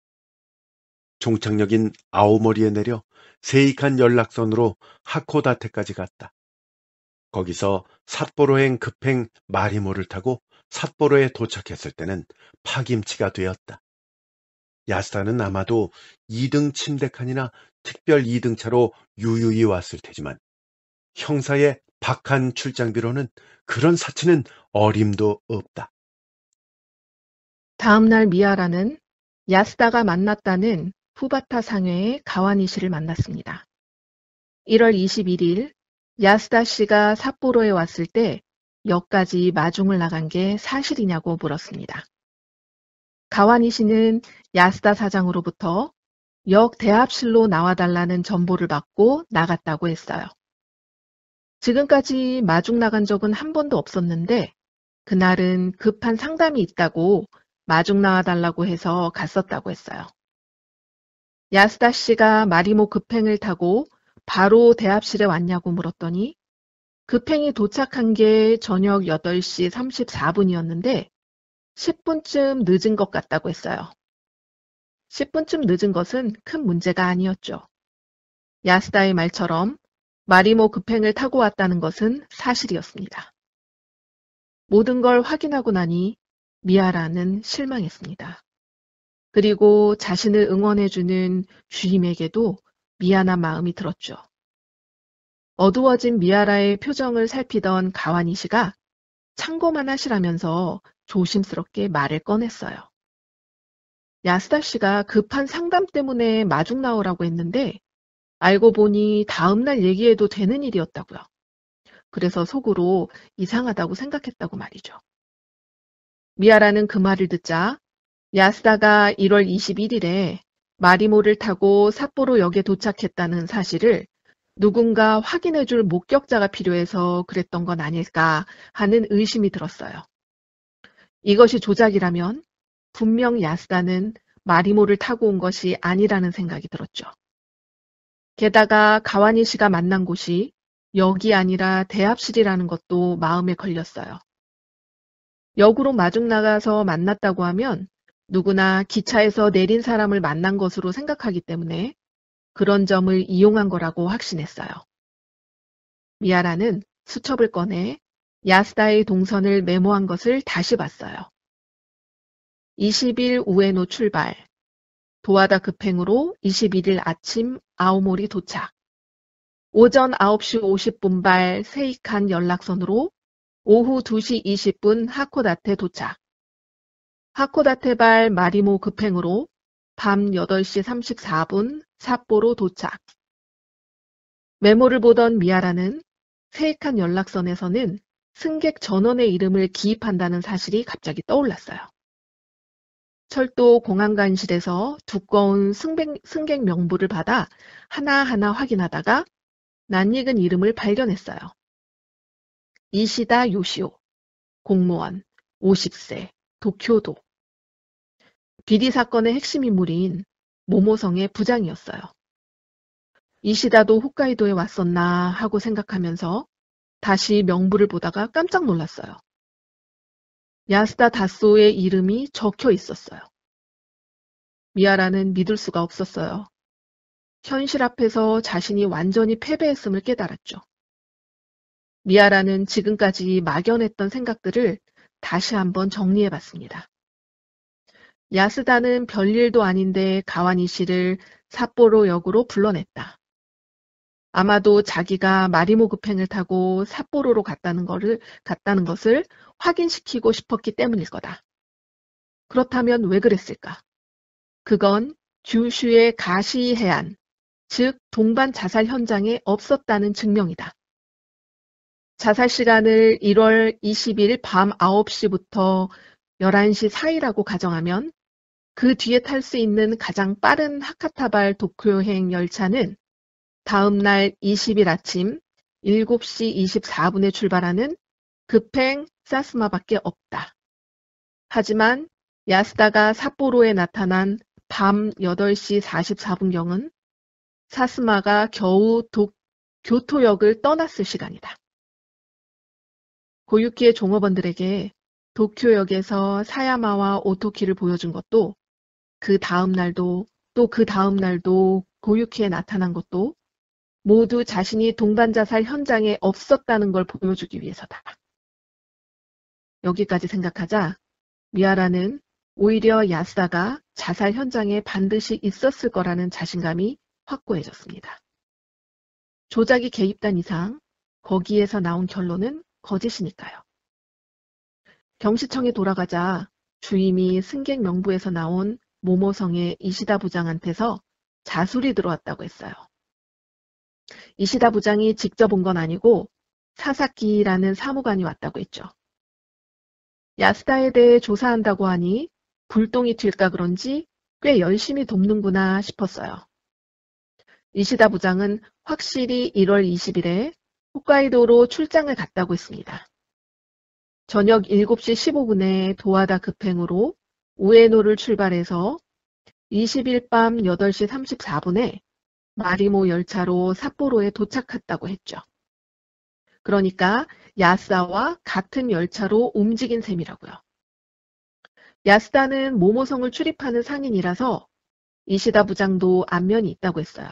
[SPEAKER 1] 종착역인 아오머리에 내려 세이칸 연락선으로 하코다테까지 갔다. 거기서 삿포로행 급행 마리모를 타고 삿포로에 도착했을 때는 파김치가 되었다. 야스다는 아마도 2등 침대칸이나 특별 2등차로 유유히 왔을 테지만 형사의 박한 출장비로는 그런 사치는 어림도 없다.
[SPEAKER 2] 다음 날 미아라는 야스다가 만났다는 후바타 상회의 가완이 씨를 만났습니다. 1월 21일 야스다 씨가 삿포로에 왔을 때 역까지 마중을 나간 게 사실이냐고 물었습니다. 가완이 씨는 야스다 사장으로부터 역 대합실로 나와달라는 전보를 받고 나갔다고 했어요. 지금까지 마중 나간 적은 한 번도 없었는데 그날은 급한 상담이 있다고 마중 나와달라고 해서 갔었다고 했어요. 야스다 씨가 마리모 급행을 타고 바로 대합실에 왔냐고 물었더니 급행이 도착한 게 저녁 8시 34분이었는데 10분쯤 늦은 것 같다고 했어요. 10분쯤 늦은 것은 큰 문제가 아니었죠. 야스다의 말처럼 마리모 급행을 타고 왔다는 것은 사실이었습니다. 모든 걸 확인하고 나니 미아라는 실망했습니다. 그리고 자신을 응원해주는 주임에게도 미안한 마음이 들었죠. 어두워진 미아라의 표정을 살피던 가완이 씨가 참고만 하시라면서 조심스럽게 말을 꺼냈어요. 야스다 씨가 급한 상담 때문에 마중 나오라고 했는데 알고 보니 다음날 얘기해도 되는 일이었다고요. 그래서 속으로 이상하다고 생각했다고 말이죠. 미아라는 그 말을 듣자 야스다가 1월 21일에 마리모를 타고 삿포로 역에 도착했다는 사실을 누군가 확인해 줄 목격자가 필요해서 그랬던 건 아닐까 하는 의심이 들었어요. 이것이 조작이라면 분명 야스다는 마리모를 타고 온 것이 아니라는 생각이 들었죠. 게다가 가완이 씨가 만난 곳이 역이 아니라 대합실이라는 것도 마음에 걸렸어요. 역으로 마중 나가서 만났다고 하면 누구나 기차에서 내린 사람을 만난 것으로 생각하기 때문에 그런 점을 이용한 거라고 확신했어요. 미아라는 수첩을 꺼내 야스다의 동선을 메모한 것을 다시 봤어요. 20일 우에노 출발, 도하다 급행으로 21일 아침 아오모리 도착. 오전 9시 50분 발 세이칸 연락선으로 오후 2시 20분 하코다테 도착. 하코다테 발 마리모 급행으로 밤 8시 34분 삿포로 도착. 메모를 보던 미아라는 세이칸 연락선에서는 승객 전원의 이름을 기입한다는 사실이 갑자기 떠올랐어요. 철도 공항관실에서 두꺼운 승백, 승객 명부를 받아 하나하나 확인하다가 낯익은 이름을 발견했어요. 이시다 요시오, 공무원, 50세, 도쿄도. 비리 사건의 핵심 인물인 모모성의 부장이었어요. 이시다도 홋카이도에 왔었나 하고 생각하면서 다시 명부를 보다가 깜짝 놀랐어요. 야스다 다쏘의 이름이 적혀 있었어요. 미아라는 믿을 수가 없었어요. 현실 앞에서 자신이 완전히 패배했음을 깨달았죠. 미아라는 지금까지 막연했던 생각들을 다시 한번 정리해 봤습니다. 야스다는 별일도 아닌데 가와니 씨를 삿포로 역으로 불러냈다. 아마도 자기가 마리모 급행을 타고 삿포로로 갔다는, 거를, 갔다는 것을 확인시키고 싶었기 때문일 거다. 그렇다면 왜 그랬을까? 그건 규슈의 가시 해안, 즉 동반 자살 현장에 없었다는 증명이다. 자살 시간을 1월 20일 밤 9시부터 11시 사이라고 가정하면 그 뒤에 탈 수 있는 가장 빠른 하카타발 도쿄행 열차는 다음 날 20일 아침 7시 24분에 출발하는 급행 사스마밖에 없다. 하지만 야스다가 삿포로에 나타난 밤 8시 44분경은 사스마가 겨우 독, 교토역을 떠났을 시간이다. 고유키의 종업원들에게 도쿄역에서 사야마와 오토키를 보여준 것도 그 다음 날도 또 그 다음 날도 고유키에 나타난 것도 모두 자신이 동반자살 현장에 없었다는 걸 보여주기 위해서다. 여기까지 생각하자 미아라는 오히려 야스다가 자살 현장에 반드시 있었을 거라는 자신감이 확고해졌습니다. 조작이 개입된 이상 거기에서 나온 결론은 거짓이니까요. 경시청에 돌아가자 주임이 승객 명부에서 나온 모모성의 이시다 부장한테서 자술이 들어왔다고 했어요. 이시다 부장이 직접 온 건 아니고 사사키라는 사무관이 왔다고 했죠. 야스다에 대해 조사한다고 하니 불똥이 튈까 그런지 꽤 열심히 돕는구나 싶었어요. 이시다 부장은 확실히 1월 20일에 홋카이도로 출장을 갔다고 했습니다. 저녁 7시 15분에 도하다 급행으로 우에노를 출발해서 20일 밤 8시 34분에 마리모 열차로 삿포로에 도착했다고 했죠. 그러니까 야사와 스 같은 열차로 움직인 셈이라고요. 야스다는 모모성을 출입하는 상인이라서 이시다 부장도 안면이 있다고 했어요.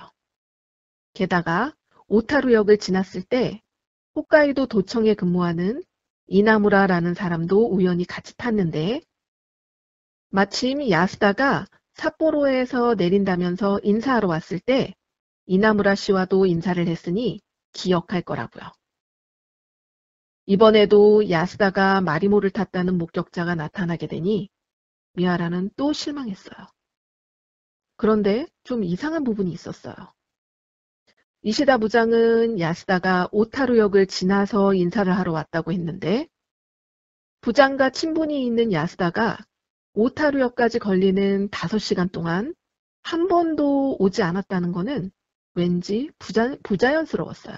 [SPEAKER 2] 게다가 오타루역을 지났을 때 홋카이도 도청에 근무하는 이나무라라는 사람도 우연히 같이 탔는데 마침 야스다가 삿포로에서 내린다면서 인사하러 왔을 때 이나무라 씨와도 인사를 했으니 기억할 거라고요. 이번에도 야스다가 마리모를 탔다는 목격자가 나타나게 되니 미아라는 또 실망했어요. 그런데 좀 이상한 부분이 있었어요. 이시다 부장은 야스다가 오타루역을 지나서 인사를 하러 왔다고 했는데 부장과 친분이 있는 야스다가 오타루역까지 걸리는 5시간 동안 한 번도 오지 않았다는 것은 왠지 부자, 부자연스러웠어요.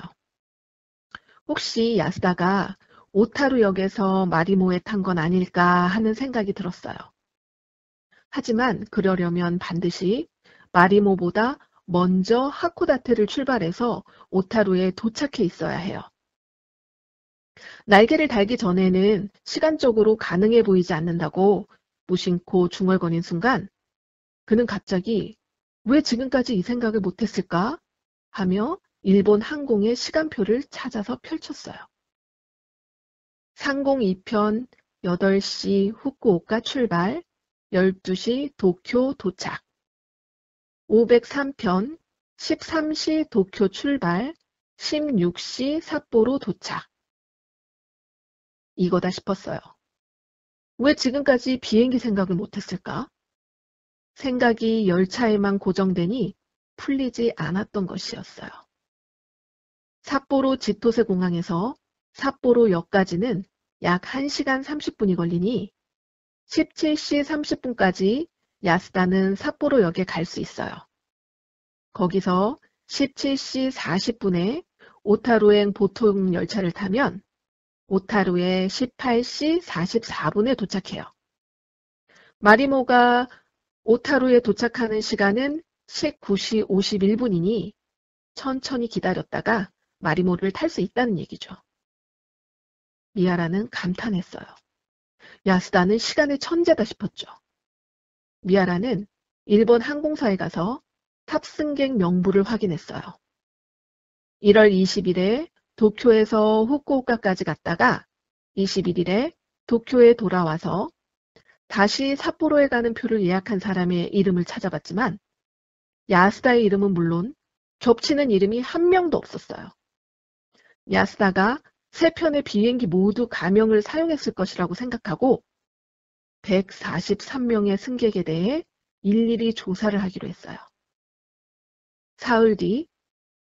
[SPEAKER 2] 혹시 야스다가 오타루역에서 마리모에 탄 건 아닐까 하는 생각이 들었어요. 하지만 그러려면 반드시 마리모보다 먼저 하코다테를 출발해서 오타루에 도착해 있어야 해요. 날개를 달기 전에는 시간적으로 가능해 보이지 않는다고 무심코 중얼거린 순간 그는 갑자기 왜 지금까지 이 생각을 못했을까? 하며 일본 항공의 시간표를 찾아서 펼쳤어요. 상공 2편 8시 후쿠오카 출발, 12시 도쿄 도착. 503편 13시 도쿄 출발, 16시 삿포로 도착. 이거다 싶었어요. 왜 지금까지 비행기 생각을 못했을까? 생각이 열차에만 고정되니 풀리지 않았던 것이었어요. 삿포로 지토세 공항에서 삿포로역까지는 약 1시간 30분이 걸리니 17시 30분까지 야스다는 삿포로역에 갈 수 있어요. 거기서 17시 40분에 오타루행 보통 열차를 타면 오타루에 18시 44분에 도착해요. 마리모가 오타루에 도착하는 시간은 19시 51분이니 천천히 기다렸다가 마리모를 탈 수 있다는 얘기죠. 미아라는 감탄했어요. 야스다는 시간의 천재다 싶었죠. 미아라는 일본 항공사에 가서 탑승객 명부를 확인했어요. 1월 20일에 도쿄에서 후쿠오카까지 갔다가 21일에 도쿄에 돌아와서 다시 삿포로에 가는 표를 예약한 사람의 이름을 찾아봤지만 야스다의 이름은 물론 겹치는 이름이 한 명도 없었어요. 야스다가 세 편의 비행기 모두 가명을 사용했을 것이라고 생각하고 143명의 승객에 대해 일일이 조사를 하기로 했어요. 사흘 뒤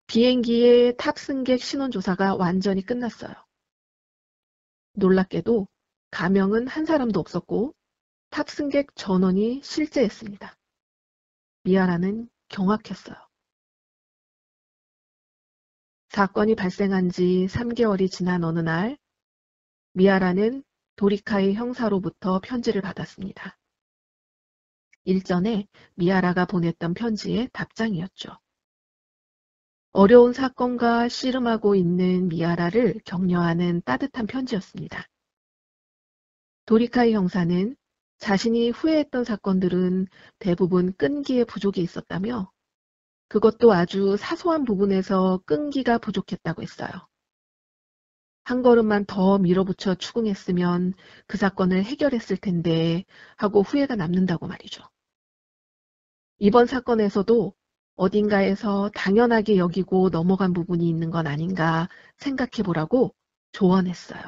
[SPEAKER 2] 비행기의 탑승객 신원조사가 완전히 끝났어요. 놀랍게도 가명은 한 사람도 없었고 탑승객 전원이 실제했습니다. 미아라는 경악했어요. 사건이 발생한 지 3개월이 지난 어느 날 미아라는 도리카의 형사로부터 편지를 받았습니다. 일전에 미아라가 보냈던 편지의 답장이었죠. 어려운 사건과 씨름하고 있는 미아라를 격려하는 따뜻한 편지였습니다. 도리카이 형사는 자신이 후회했던 사건들은 대부분 끈기의 부족이 있었다며 그것도 아주 사소한 부분에서 끈기가 부족했다고 했어요. 한 걸음만 더 밀어붙여 추궁했으면 그 사건을 해결했을 텐데 하고 후회가 남는다고 말이죠. 이번 사건에서도 어딘가에서 당연하게 여기고 넘어간 부분이 있는 건 아닌가 생각해 보라고 조언했어요.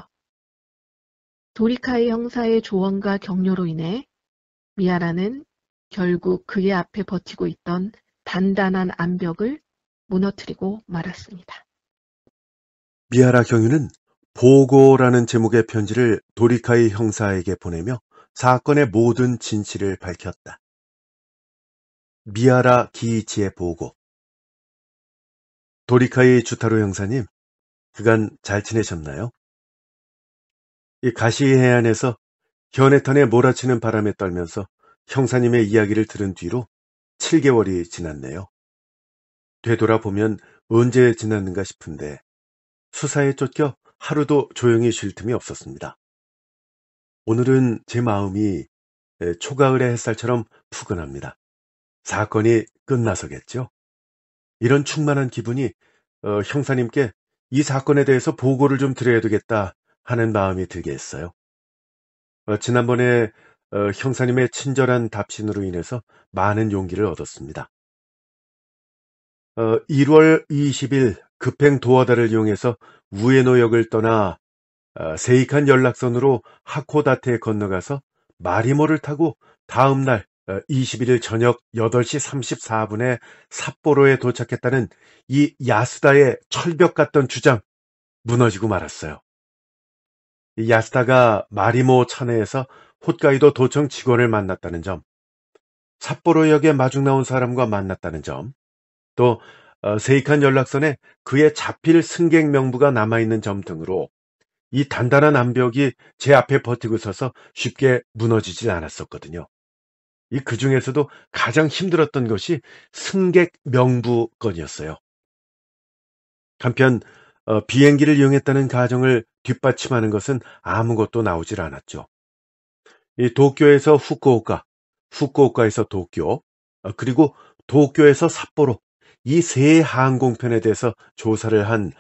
[SPEAKER 2] 도리카의 형사의 조언과 격려로 인해 미아라는 결국 그의 앞에 버티고 있던 단단한 암벽을 무너뜨리고 말았습니다.
[SPEAKER 1] 미아라 경유는 보고라는 제목의 편지를 도리카이 형사에게 보내며 사건의 모든 진실을 밝혔다. 미아라 기이치의 보고 도리카이 주타로 형사님, 그간 잘 지내셨나요? 이 가시 해안에서 견해탄에 몰아치는 바람에 떨면서 형사님의 이야기를 들은 뒤로 7개월이 지났네요. 되돌아보면 언제 지났는가 싶은데 수사에 쫓겨 하루도 조용히 쉴 틈이 없었습니다. 오늘은 제 마음이 초가을의 햇살처럼 푸근합니다. 사건이 끝나서겠죠? 이런 충만한 기분이 어, 형사님께 이 사건에 대해서 보고를 좀 드려야 되겠다 하는 마음이 들게 했어요. 어, 지난번에 어, 형사님의 친절한 답신으로 인해서 많은 용기를 얻었습니다. 어, 1월 20일 급행 도하다를 이용해서 우에노역을 떠나 어, 세이칸 연락선으로 하코다테에 건너가서 마리모를 타고 다음 날 21일 어, 저녁 8시 34분에 삿포로에 도착했다는 이 야스다의 철벽 같던 주장 무너지고 말았어요. 야스다가 마리모 차내에서 홋카이도 도청 직원을 만났다는 점, 삿포로역에 마중 나온 사람과 만났다는 점, 또 어, 세이칸 연락선에 그의 자필 승객 명부가 남아있는 점 등으로 이 단단한 암벽이 제 앞에 버티고 서서 쉽게 무너지지 않았었거든요. 이그 중에서도 가장 힘들었던 것이 승객 명부 건이었어요. 한편 어, 비행기를 이용했다는 가정을 뒷받침하는 것은 아무것도 나오질 않았죠. 이 도쿄에서 후쿠오카, 후쿠오카에서 도쿄, 아, 그리고 도쿄에서 삿포로 이 세 항공편에 대해서 조사를 한총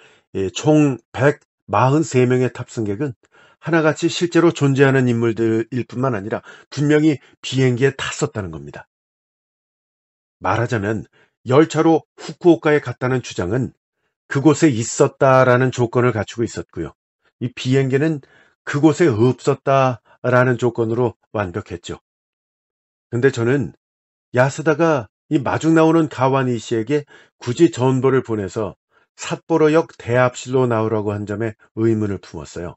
[SPEAKER 1] 예, 143명의 탑승객은 하나같이 실제로 존재하는 인물들일 뿐만 아니라 분명히 비행기에 탔었다는 겁니다. 말하자면 열차로 후쿠오카에 갔다는 주장은 그곳에 있었다라는 조건을 갖추고 있었고요. 이 비행기는 그곳에 없었다 라는 조건으로 완벽했죠. 근데 저는 야스다가 이 마중 나오는 가와니 씨에게 굳이 전보를 보내서 삿포로역 대합실로 나오라고 한 점에 의문을 품었어요.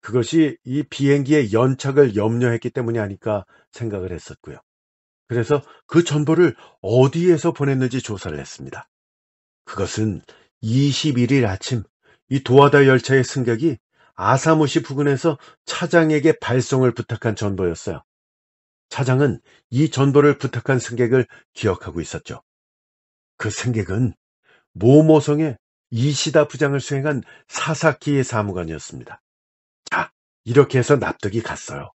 [SPEAKER 1] 그것이 이 비행기의 연착을 염려했기 때문이 아닐까 생각을 했었고요. 그래서 그 전보를 어디에서 보냈는지 조사를 했습니다. 그것은 21일 아침 이 도하다 열차의 승객이 아사모시 부근에서 차장에게 발송을 부탁한 전보였어요. 차장은 이 전보를 부탁한 승객을 기억하고 있었죠. 그 승객은 모모성의 이시다 부장을 수행한 사사키의 사무관이었습니다. 자, 이렇게 해서 납득이 갔어요.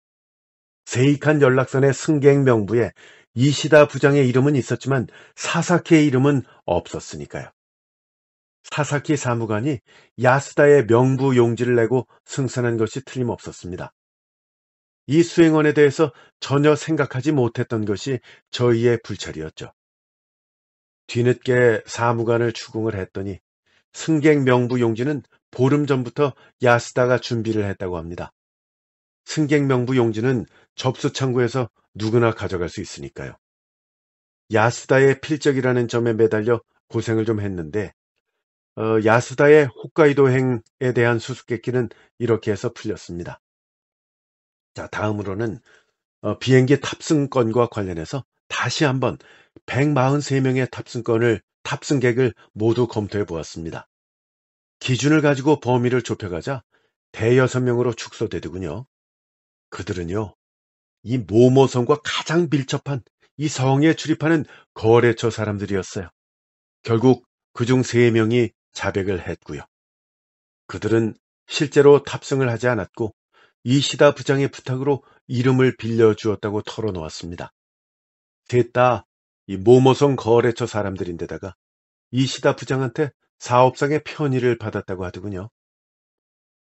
[SPEAKER 1] 세이칸 연락선의 승객 명부에 이시다 부장의 이름은 있었지만 사사키의 이름은 없었으니까요. 사사키 사무관이 야스다의 명부 용지를 내고 승선한 것이 틀림없었습니다. 이 수행원에 대해서 전혀 생각하지 못했던 것이 저희의 불찰이었죠. 뒤늦게 사무관을 추궁을 했더니 승객 명부 용지는 보름 전부터 야스다가 준비를 했다고 합니다. 승객 명부 용지는 접수 창구에서 누구나 가져갈 수 있으니까요. 야스다의 필적이라는 점에 매달려 고생을 좀 했는데 어, 야수다의 홋카이도행에 대한 수수께끼는 이렇게 해서 풀렸습니다. 자, 다음으로는 어, 비행기 탑승권과 관련해서 다시 한번 143명의 탑승권을 탑승객을 모두 검토해 보았습니다. 기준을 가지고 범위를 좁혀가자 대여섯 명으로 축소되더군요. 그들은요, 이 모모성과 가장 밀접한 이 성에 출입하는 거래처 사람들이었어요. 결국 그중 세명이 자백을 했고요. 그들은 실제로 탑승을 하지 않았고 이시다 부장의 부탁으로 이름을 빌려주었다고 털어놓았습니다. 됐다. 모모성 거래처 사람들인데다가 이시다 부장한테 사업상의 편의를 받았다고 하더군요.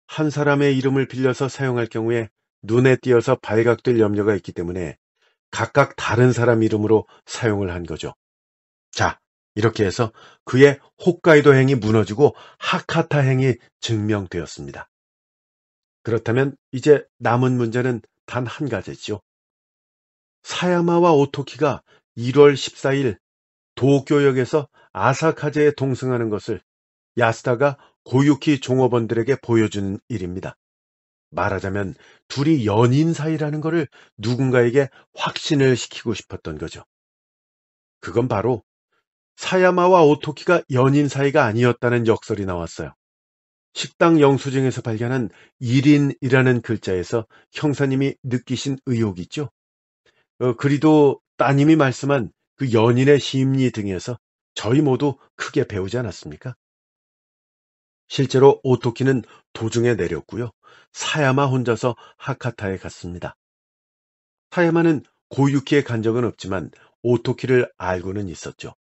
[SPEAKER 1] 한 사람의 이름을 빌려서 사용할 경우에 눈에 띄어서 발각될 염려가 있기 때문에 각각 다른 사람 이름으로 사용을 한 거죠. 자, 이렇게 해서 그의 홋카이도행이 무너지고 하카타행이 증명되었습니다. 그렇다면 이제 남은 문제는 단 한 가지죠. 사야마와 오토키가 1월 14일 도쿄역에서 아사카제에 동승하는 것을 야스다가 고유키 종업원들에게 보여주는 일입니다. 말하자면 둘이 연인 사이라는 것을 누군가에게 확신을 시키고 싶었던 거죠. 그건 바로 사야마와 오토키가 연인 사이가 아니었다는 역설이 나왔어요. 식당 영수증에서 발견한 1인이라는 글자에서 형사님이 느끼신 의혹이죠. 있 어, 그리도 따님이 말씀한 그 연인의 심리 등에서 저희 모두 크게 배우지 않았습니까? 실제로 오토키는 도중에 내렸고요. 사야마 혼자서 하카타에 갔습니다. 사야마는 고유키에 간 적은 없지만 오토키를 알고는 있었죠.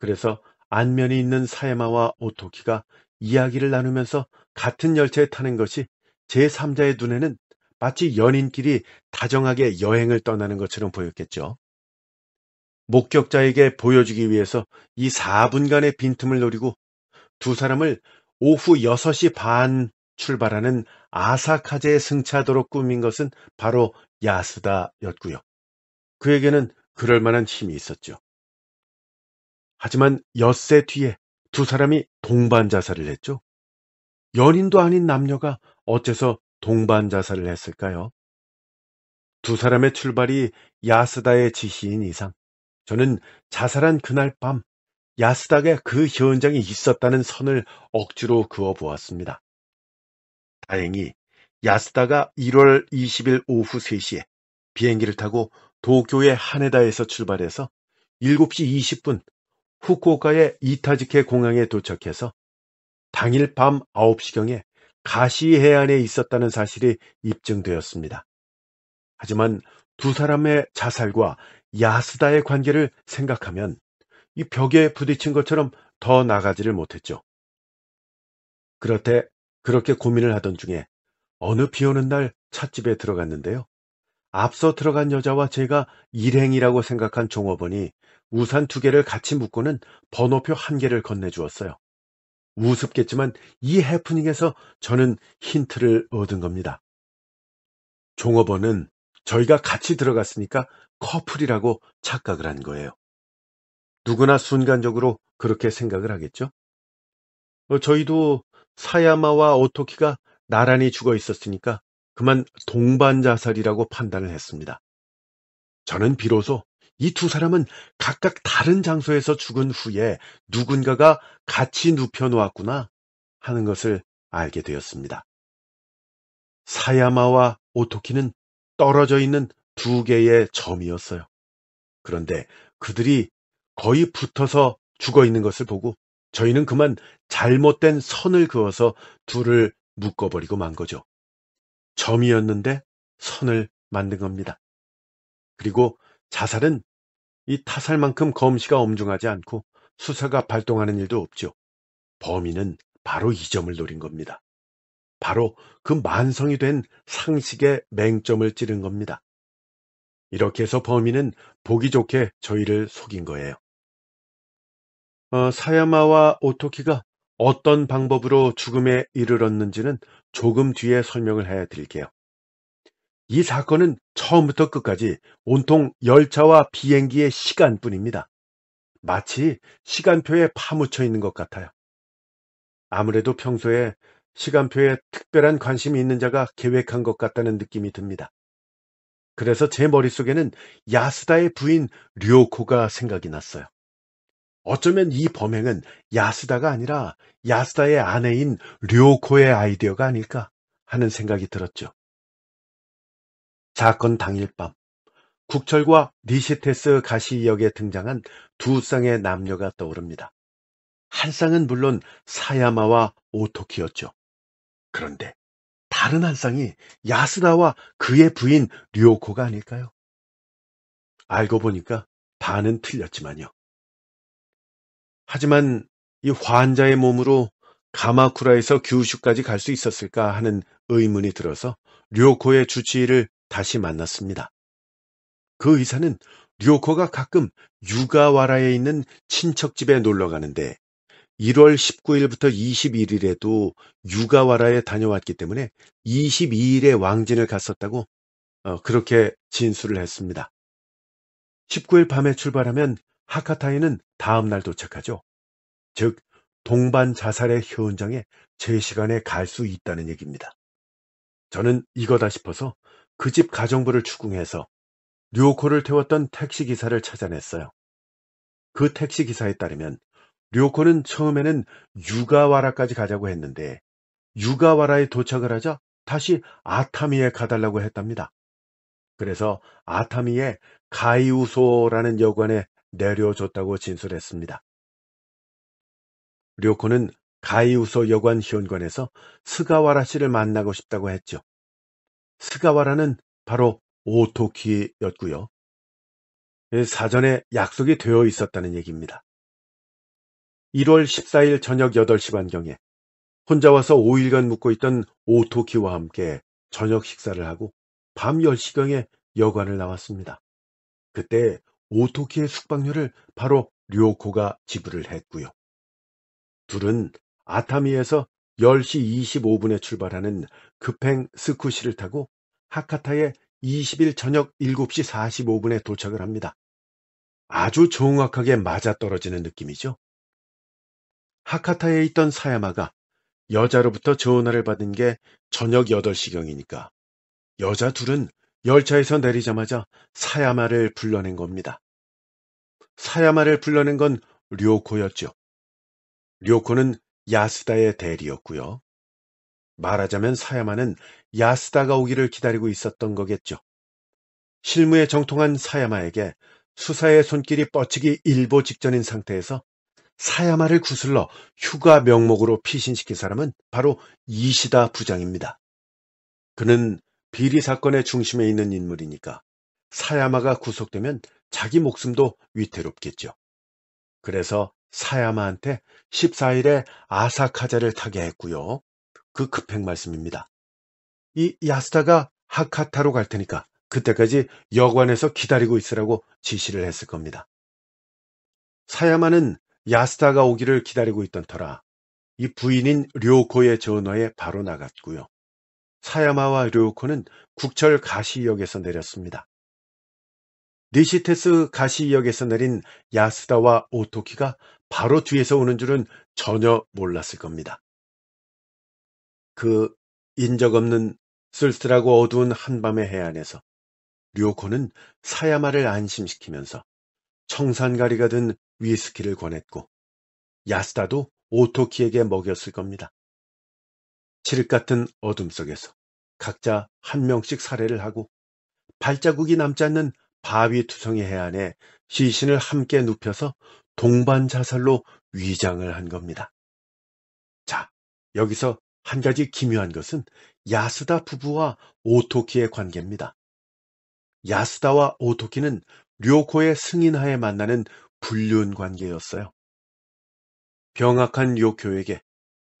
[SPEAKER 1] 그래서 안면이 있는 사에마와 오토키가 이야기를 나누면서 같은 열차에 타는 것이 제3자의 눈에는 마치 연인끼리 다정하게 여행을 떠나는 것처럼 보였겠죠. 목격자에게 보여주기 위해서 이 4분간의 빈틈을 노리고 두 사람을 오후 6시 반 출발하는 아사카제에 승차하도록 꾸민 것은 바로 야스다였고요. 그에게는 그럴 만한 힘이 있었죠. 하지만 엿새 뒤에 두 사람이 동반 자살을 했죠. 연인도 아닌 남녀가 어째서 동반 자살을 했을까요? 두 사람의 출발이 야스다의 지시인 이상 저는 자살한 그날 밤 야스닥에 그 현장이 있었다는 선을 억지로 그어 보았습니다. 다행히 야스다가 1월 20일 오후 3시에 비행기를 타고 도쿄의 하네다에서 출발해서 7시 20분 후쿠오카의 이타즈케 공항에 도착해서 당일 밤 9시경에 가시 해안에 있었다는 사실이 입증되었습니다. 하지만 두 사람의 자살과 야스다의 관계를 생각하면 이 벽에 부딪힌 것처럼 더 나가지를 못했죠. 그렇대 그렇게 고민을 하던 중에 어느 비 오는 날 찻집에 들어갔는데요. 앞서 들어간 여자와 제가 일행이라고 생각한 종업원이 우산 두 개를 같이 묶고는 번호표 한 개를 건네주었어요. 우습겠지만 이 해프닝에서 저는 힌트를 얻은 겁니다. 종업원은 저희가 같이 들어갔으니까 커플이라고 착각을 한 거예요. 누구나 순간적으로 그렇게 생각을 하겠죠? 어, 저희도 사야마와 오토키가 나란히 죽어 있었으니까 그만 동반 자살이라고 판단을 했습니다. 저는 비로소 이두 사람은 각각 다른 장소에서 죽은 후에 누군가가 같이 눕혀놓았구나 하는 것을 알게 되었습니다. 사야마와 오토키는 떨어져 있는 두 개의 점이었어요. 그런데 그들이 거의 붙어서 죽어 있는 것을 보고 저희는 그만 잘못된 선을 그어서 둘을 묶어버리고 만 거죠. 점이었는데 선을 만든 겁니다. 그리고 자살은 이 타살만큼 검시가 엄중하지 않고 수사가 발동하는 일도 없죠. 범인은 바로 이 점을 노린 겁니다. 바로 그 만성이 된 상식의 맹점을 찌른 겁니다. 이렇게 해서 범인은 보기 좋게 저희를 속인 거예요. 어, 사야마와 오토키가 어떤 방법으로 죽음에 이르렀는지는 조금 뒤에 설명을 해 드릴게요. 이 사건은 처음부터 끝까지 온통 열차와 비행기의 시간뿐입니다. 마치 시간표에 파묻혀 있는 것 같아요. 아무래도 평소에 시간표에 특별한 관심이 있는 자가 계획한 것 같다는 느낌이 듭니다. 그래서 제 머릿속에는 야스다의 부인 류오코가 생각이 났어요. 어쩌면 이 범행은 야스다가 아니라 야스다의 아내인 류오코의 아이디어가 아닐까 하는 생각이 들었죠. 사건 당일 밤 국철과 니시테스 가시역에 등장한 두 쌍의 남녀가 떠오릅니다. 한 쌍은 물론 사야마와 오토키였죠. 그런데 다른 한 쌍이 야스나와 그의 부인 류오코가 아닐까요? 알고 보니까 반은 틀렸지만요. 하지만 이 환자의 몸으로 가마쿠라에서 규슈까지 갈 수 있었을까 하는 의문이 들어서 류코의 오 주치의를 다시 만났습니다. 그 의사는 류커가 가끔 유가와라에 있는 친척집에 놀러 가는데 1월 19일부터 21일에도 유가와라에 다녀왔기 때문에 22일에 왕진을 갔었다고 어, 그렇게 진술을 했습니다. 19일 밤에 출발하면 하카타에는 다음날 도착하죠. 즉 동반 자살의 현장에 제 시간에 갈 수 있다는 얘기입니다. 저는 이거다 싶어서 그집 가정부를 추궁해서 류오코를 태웠던 택시기사를 찾아냈어요. 그 택시기사에 따르면 류오코는 처음에는 유가와라까지 가자고 했는데 유가와라에 도착을 하자 다시 아타미에 가달라고 했답니다. 그래서 아타미에 가이우소라는 여관에 내려줬다고 진술했습니다. 료코는 가이우소 여관 현관에서 스가와라 씨를 만나고 싶다고 했죠. 스가와라는 바로 오토키였고요. 그 사전에 약속이 되어 있었다는 얘기입니다. 1월 14일 저녁 8시 반경에 혼자 와서 5일간 묵고 있던 오토키와 함께 저녁 식사를 하고 밤 10시경에 여관을 나왔습니다. 그때 오토키의 숙박료를 바로 료코가 지불을 했고요. 둘은 아타미에서 10시 25분에 출발하는 급행 스쿠시를 타고 하카타에 20일 저녁 7시 45분에 도착을 합니다. 아주 정확하게 맞아떨어지는 느낌이죠. 하카타에 있던 사야마가 여자로부터 전화를 받은 게 저녁 8시경이니까 여자 둘은 열차에서 내리자마자 사야마를 불러낸 겁니다. 사야마를 불러낸 건 료코였죠. 료코는 야스다의 대리였고요. 말하자면 사야마는 야스다가 오기를 기다리고 있었던 거겠죠. 실무에 정통한 사야마에게 수사의 손길이 뻗치기 일보 직전인 상태에서 사야마를 구슬러 휴가 명목으로 피신시킨 사람은 바로 이시다 부장입니다. 그는 비리 사건의 중심에 있는 인물이니까 사야마가 구속되면 자기 목숨도 위태롭겠죠. 그래서 사야마한테 14일에 아사카자를 타게 했고요. 그 급행 말씀입니다. 이 야스다가 하카타로 갈 테니까 그때까지 여관에서 기다리고 있으라고 지시를 했을 겁니다. 사야마는 야스다가 오기를 기다리고 있던 터라 이 부인인 료코의 전화에 바로 나갔고요. 사야마와 료코는 국철 가시역에서 내렸습니다. 니시테스 가시역에서 내린 야스다와 오토키가 바로 뒤에서 오는 줄은 전혀 몰랐을 겁니다. 그 인적 없는 쓸쓸하고 어두운 한밤의 해안에서 료코는 사야마를 안심시키면서 청산가리가 든 위스키를 권했고 야스다도 오토키에게 먹였을 겁니다. 칠흑 같은 어둠 속에서 각자 한 명씩 살해를 하고 발자국이 남지 않는 바위 투성이 해안에 시신을 함께 눕혀서 동반 자살로 위장을 한 겁니다. 자, 여기서 한 가지 기묘한 것은 야스다 부부와 오토키의 관계입니다. 야스다와 오토키는 료코의 승인하에 만나는 불륜 관계였어요. 병악한 요교에게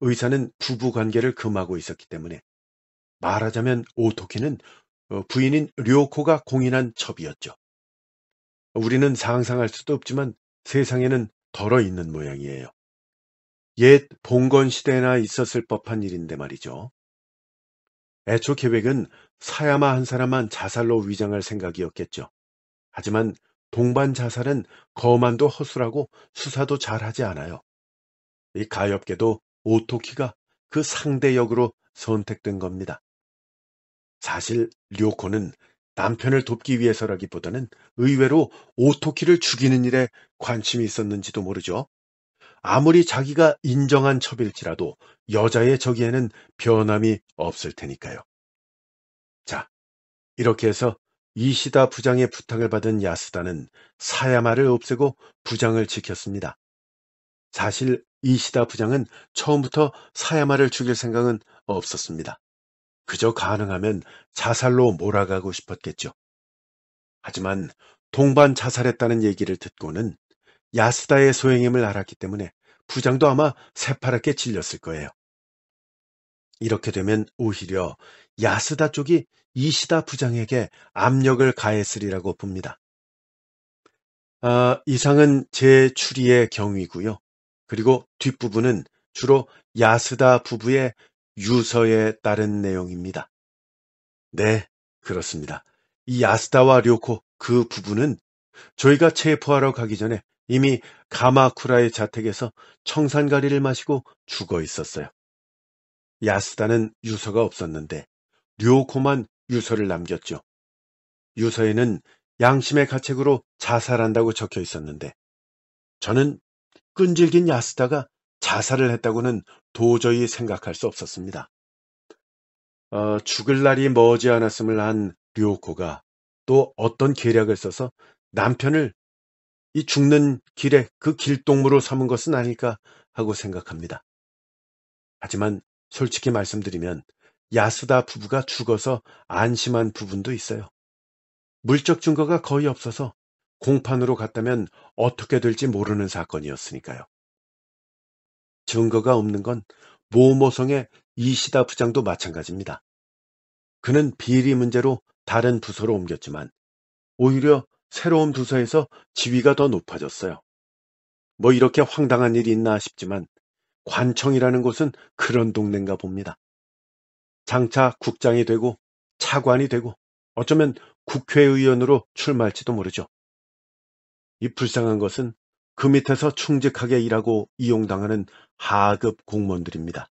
[SPEAKER 1] 의사는 부부 관계를 금하고 있었기 때문에 말하자면 오토키는 어, 부인인 료코가 공인한 첩이었죠. 우리는 상상할 수도 없지만 세상에는 덜어 있는 모양이에요. 옛 봉건 시대나 있었을 법한 일인데 말이죠. 애초 계획은 사야마 한 사람만 자살로 위장할 생각이었겠죠. 하지만 동반 자살은 거만도 허술하고 수사도 잘하지 않아요. 이 가엾게도 오토키가 그 상대 역으로 선택된 겁니다. 사실 료코는 남편을 돕기 위해서라기보다는 의외로 오토키를 죽이는 일에 관심이 있었는지도 모르죠. 아무리 자기가 인정한 첩일지라도 여자의 저기에는 변함이 없을 테니까요. 자, 이렇게 해서 이시다 부장의 부탁을 받은 야스다는 사야마를 없애고 부장을 지켰습니다. 사실 이시다 부장은 처음부터 사야마를 죽일 생각은 없었습니다. 그저 가능하면 자살로 몰아가고 싶었겠죠. 하지만 동반 자살했다는 얘기를 듣고는 야스다의 소행임을 알았기 때문에 부장도 아마 새파랗게 질렸을 거예요. 이렇게 되면 오히려 야스다 쪽이 이시다 부장에게 압력을 가했으리라고 봅니다. 아, 이상은 제 추리의 경위고요. 그리고 뒷부분은 주로 야스다 부부의 유서에 따른 내용입니다. 네, 그렇습니다. 이 야스다와 료코 그 부부는 저희가 체포하러 가기 전에 이미 가마쿠라의 자택에서 청산가리를 마시고 죽어 있었어요. 야스다는 유서가 없었는데 류호코만 유서를 남겼죠. 유서에는 양심의 가책으로 자살한다고 적혀 있었는데 저는 끈질긴 야스다가 자살을 했다고는 도저히 생각할 수 없었습니다. 어, 죽을 날이 머지않았음을 안류호코가또 어떤 계략을 써서 남편을 이 죽는 길에 그 길동무로 삼은 것은 아닐까 하고 생각합니다. 하지만 솔직히 말씀드리면 야수다 부부가 죽어서 안심한 부분도 있어요. 물적 증거가 거의 없어서 공판으로 갔다면 어떻게 될지 모르는 사건이었으니까요. 증거가 없는 건 모모성의 이시다 부장도 마찬가지입니다. 그는 비리 문제로 다른 부서로 옮겼지만 오히려 새로운 부서에서 지위가 더 높아졌어요. 뭐 이렇게 황당한 일이 있나 싶지만 관청이라는 곳은 그런 동네인가 봅니다. 장차 국장이 되고 차관이 되고 어쩌면 국회의원으로 출마할지도 모르죠. 이 불쌍한 것은 그 밑에서 충직하게 일하고 이용당하는 하급 공무원들입니다.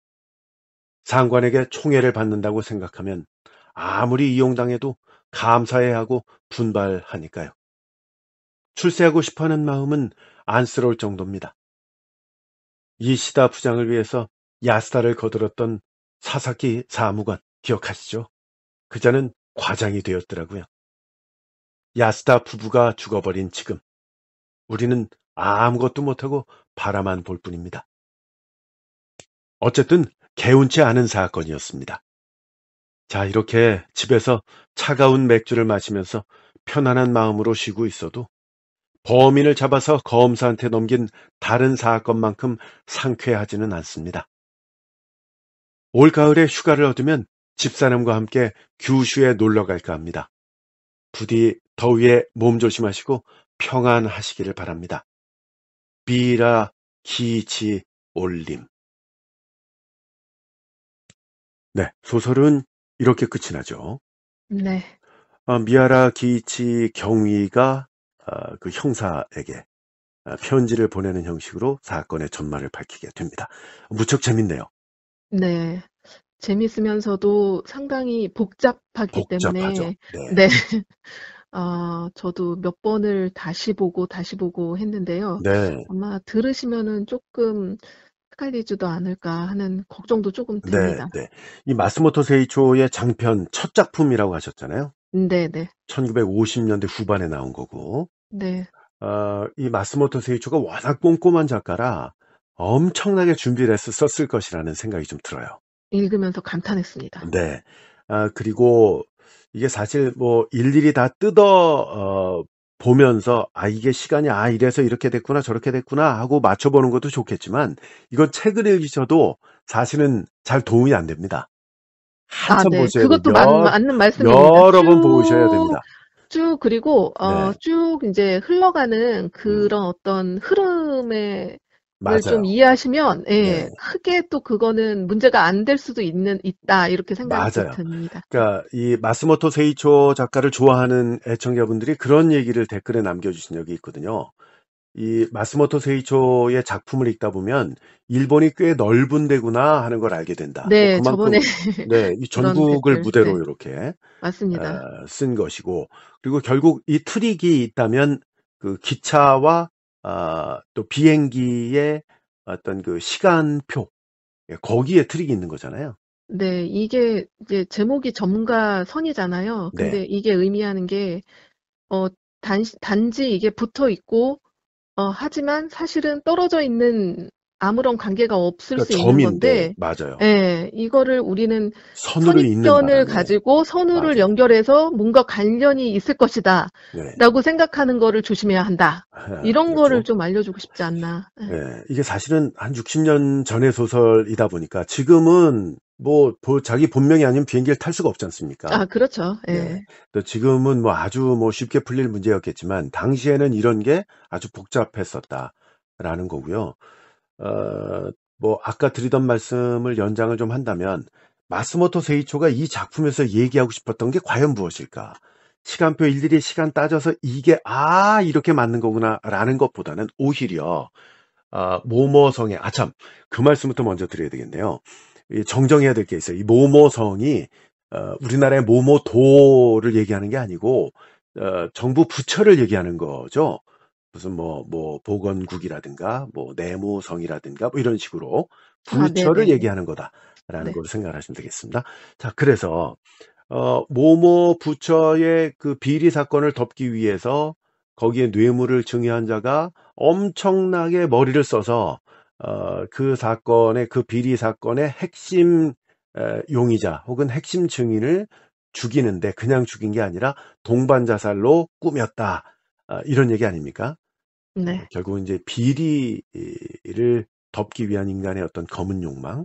[SPEAKER 1] 상관에게 총애를 받는다고 생각하면 아무리 이용당해도 감사해야 하고 분발하니까요. 출세하고 싶어하는 마음은 안쓰러울 정도입니다. 이 시다 부장을 위해서 야스다를 거들었던 사사키 사무관 기억하시죠? 그자는 과장이 되었더라고요. 야스다 부부가 죽어버린 지금 우리는 아무것도 못하고 바라만 볼 뿐입니다. 어쨌든 개운치 않은 사건이었습니다. 자 이렇게 집에서 차가운 맥주를 마시면서 편안한 마음으로 쉬고 있어도 범인을 잡아서 검사한테 넘긴 다른 사건만큼 상쾌하지는 않습니다. 올가을에 휴가를 얻으면 집사람과 함께 규슈에 놀러 갈까 합니다. 부디 더위에 몸조심하시고 평안하시기를 바랍니다. 비라 기치 올림 네, 소설은 이렇게 끝이 나죠. 네. 아, 미아라 기치 경위가 어, 그 형사에게 어, 편지를 보내는 형식으로 사건의 전말을 밝히게 됩니다. 무척 재밌네요.
[SPEAKER 2] 네. 재밌으면서도 상당히 복잡하기 때문에 네. 네. 아, 저도 몇 번을 다시 보고 다시 보고 했는데요. 네. 아마 들으시면은 조금 헷갈리지도 않을까 하는 걱정도 조금 듭니다. 네, 네.
[SPEAKER 1] 이 마스모토 세이초의 장편 첫 작품이라고 하셨잖아요. 음, 네, 네. 1950년대 후반에 나온 거고 네. 어, 이 마스모토 세이초가 워낙 꼼꼼한 작가라 엄청나게 준비를 해서 썼을 것이라는 생각이 좀 들어요.
[SPEAKER 2] 읽으면서 감탄했습니다.
[SPEAKER 1] 네. 아, 그리고 이게 사실 뭐 일일이 다 뜯어, 어, 보면서 아, 이게 시간이 아, 이래서 이렇게 됐구나, 저렇게 됐구나 하고 맞춰보는 것도 좋겠지만 이건 책을 읽으셔도 사실은 잘 도움이 안 됩니다. 아, 한참 아, 네. 보셔야 그것도 맞, 맞는 말씀입니다. 여러 번 보셔야 됩니다.
[SPEAKER 2] 쭉 그리고 어, 네. 쭉 이제 흘러가는 음. 그런 어떤 흐름에 맞아좀 이해하시면 예, 네. 크게 또 그거는 문제가 안 될 수도 있는 있다 이렇게 생각이 듭니다.
[SPEAKER 1] 그러니까 이 마스모토 세이초 작가를 좋아하는 애청자분들이 그런 얘기를 댓글에 남겨주신 적이 있거든요. 이 마스모토 세이초의 작품을 읽다 보면 '일본이 꽤 넓은 데구나.' 하는 걸 알게 된다. 뭐 네. 저번에 네이 전국을 댓글 무대로 네. 요렇게 맞습니다. 어쓴 아, 것이고 그리고 결국 이 트릭이 있다면 그 기차와 아또 비행기의 어떤 그 시간표 예, 거기에 트릭이 있는 거잖아요.
[SPEAKER 2] 네. 이게 이제 제목이 전문가 선이잖아요. 네. 근데 이게 의미하는 게어단 단지 이게 붙어 있고 어, 하지만 사실은 떨어져 있는 아무런 관계가 없을 그러니까 수 있는 건데 맞아요. 예, 이거를 우리는 선입견을 가지고 선우를 맞아 연결해서 뭔가 관련이 있을 것이다 네. 라고 생각하는 거를 조심해야 한다. 아, 이런 그렇죠. 거를 좀 알려주고 싶지 않나.
[SPEAKER 1] 예. 네, 이게 사실은 한 60년 전의 소설이다 보니까 지금은 뭐 자기 본명이 아닌 비행기를 탈 수가 없지 않습니까? 아
[SPEAKER 2] 그렇죠. 예. 네.
[SPEAKER 1] 또 지금은 뭐 아주 뭐 쉽게 풀릴 문제였겠지만 당시에는 이런 게 아주 복잡했었다라는 거고요. 어, 뭐 아까 드리던 말씀을 연장을 좀 한다면 마스모토 세이초가 이 작품에서 얘기하고 싶었던 게 과연 무엇일까? 시간표 일일이 시간 따져서 이게 아 이렇게 맞는 거구나라는 것보다는 오히려 어, 아, 모모성의 아참 그 말씀부터 먼저 드려야 되겠네요. 정정해야 될 게 있어요. 이 모모성이 어, 우리나라의 모모도를 얘기하는 게 아니고 어, 정부 부처를 얘기하는 거죠. 무슨 뭐, 뭐, 보건국이라든가, 뭐, 내무성이라든가 뭐, 이런 식으로 아, 부처를 아, 얘기하는 거다라는 네. 걸 생각하시면 되겠습니다. 자, 그래서, 어, 모모 부처의 그 비리 사건을 덮기 위해서 거기에 뇌물을 증여한 자가 엄청나게 머리를 써서, 어, 그 사건의, 그 비리 사건의 핵심 용의자 혹은 핵심 증인을 죽이는데 그냥 죽인 게 아니라 동반 자살로 꾸몄다. 아, 이런 얘기 아닙니까? 어, 네. 결국은 이제 비리를 덮기 위한 인간의 어떤 검은 욕망,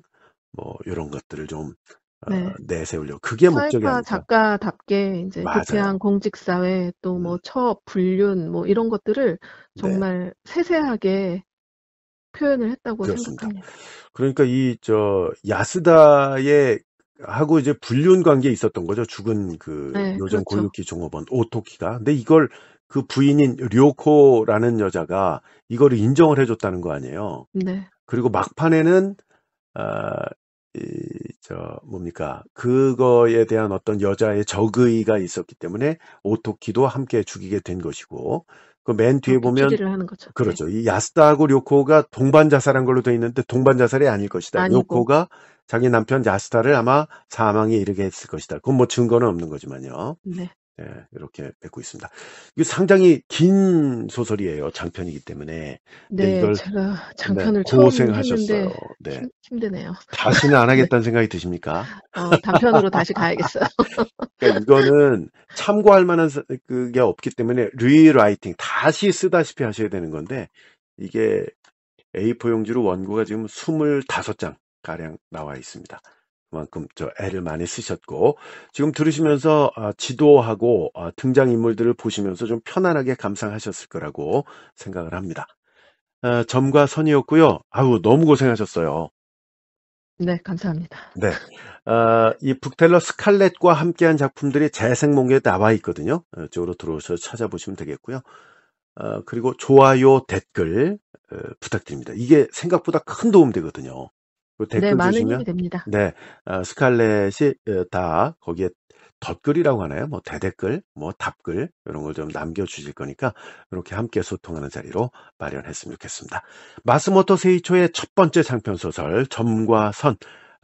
[SPEAKER 1] 뭐 이런 것들을 좀 어, 네. 어, 내세우려. 고 그게 목적이 아니라
[SPEAKER 2] 작가답게 이제 맞아요. 한 공직 사회 또뭐 음. 처 뭐 불륜 뭐 이런 것들을 네. 정말 네. 세세하게 표현을 했다고 그렇습니다. 생각합니다.
[SPEAKER 1] 그러니까 이 저 야스다의 하고 이제 불륜 관계에 있었던 거죠. 죽은 그 네, 요정 그렇죠. 골유키 종업원 오토키가. 근데 이걸 그 부인인 료코라는 여자가 이거를 인정을 해줬다는 거 아니에요. 네. 그리고 막판에는 아 이저 어, 뭡니까 그거에 대한 어떤 여자의 적의가 있었기 때문에 오토키도 함께 죽이게 된 것이고 그 맨 뒤에 보면 그렇죠. 네. 이 야스다하고 료코가 동반 자살한 걸로 되어 있는데 동반 자살이 아닐 것이다. 아니고. 료코가 자기 남편 야스다를 아마 사망에 이르게 했을 것이다. 그건 뭐 증거는 없는 거지만요. 네. 네, 이렇게 뵙고 있습니다. 이게 상당히 긴 소설이에요. 장편이기 때문에. 네, 이걸 제가 네, 장편을 네, 고생하셨어요. 네. 힘, 드네요 다시는 안 네. 하겠다는 생각이 드십니까?
[SPEAKER 2] 어, 단편으로 다시 가야겠어요.
[SPEAKER 1] 그러니까 이거는 참고할 만한 그게 없기 때문에 리라이팅 다시 쓰다시피 하셔야 되는 건데 이게 A4 용지로 원고가 지금 25장 가량 나와 있습니다. 만큼 저 애를 많이 쓰셨고 지금 들으시면서 아, 지도하고 아, 등장인물들을 보시면서 좀 편안하게 감상하셨을 거라고 생각을 합니다. 아, 점과 선이었고요. 아우 너무 고생하셨어요.
[SPEAKER 2] 네, 감사합니다.
[SPEAKER 1] 네, 어, 이 북텔러 스칼렛과 함께한 작품들이 재생목에 나와 있거든요. 이쪽으로 들어오셔서 찾아보시면 되겠고요. 어, 그리고 좋아요, 댓글 어, 부탁드립니다. 이게 생각보다 큰 도움 되거든요. 그 네, 댓글 네, 주시면 힘이 됩니다. 네, 어, 스칼렛이 어, 다 거기에 덧글이라고 하나요? 뭐 대댓글, 뭐 답글 이런 걸 좀 남겨주실 거니까 이렇게 함께 소통하는 자리로 마련했으면 좋겠습니다. 마스모토 세이초의 첫 번째 장편 소설 점과 선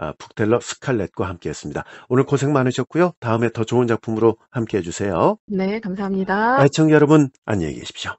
[SPEAKER 1] 아, 어, 북텔러 스칼렛과 함께했습니다. 오늘 고생 많으셨고요. 다음에 더 좋은 작품으로 함께해 주세요.
[SPEAKER 2] 네, 감사합니다. 애청자
[SPEAKER 1] 여러분 안녕히 계십시오.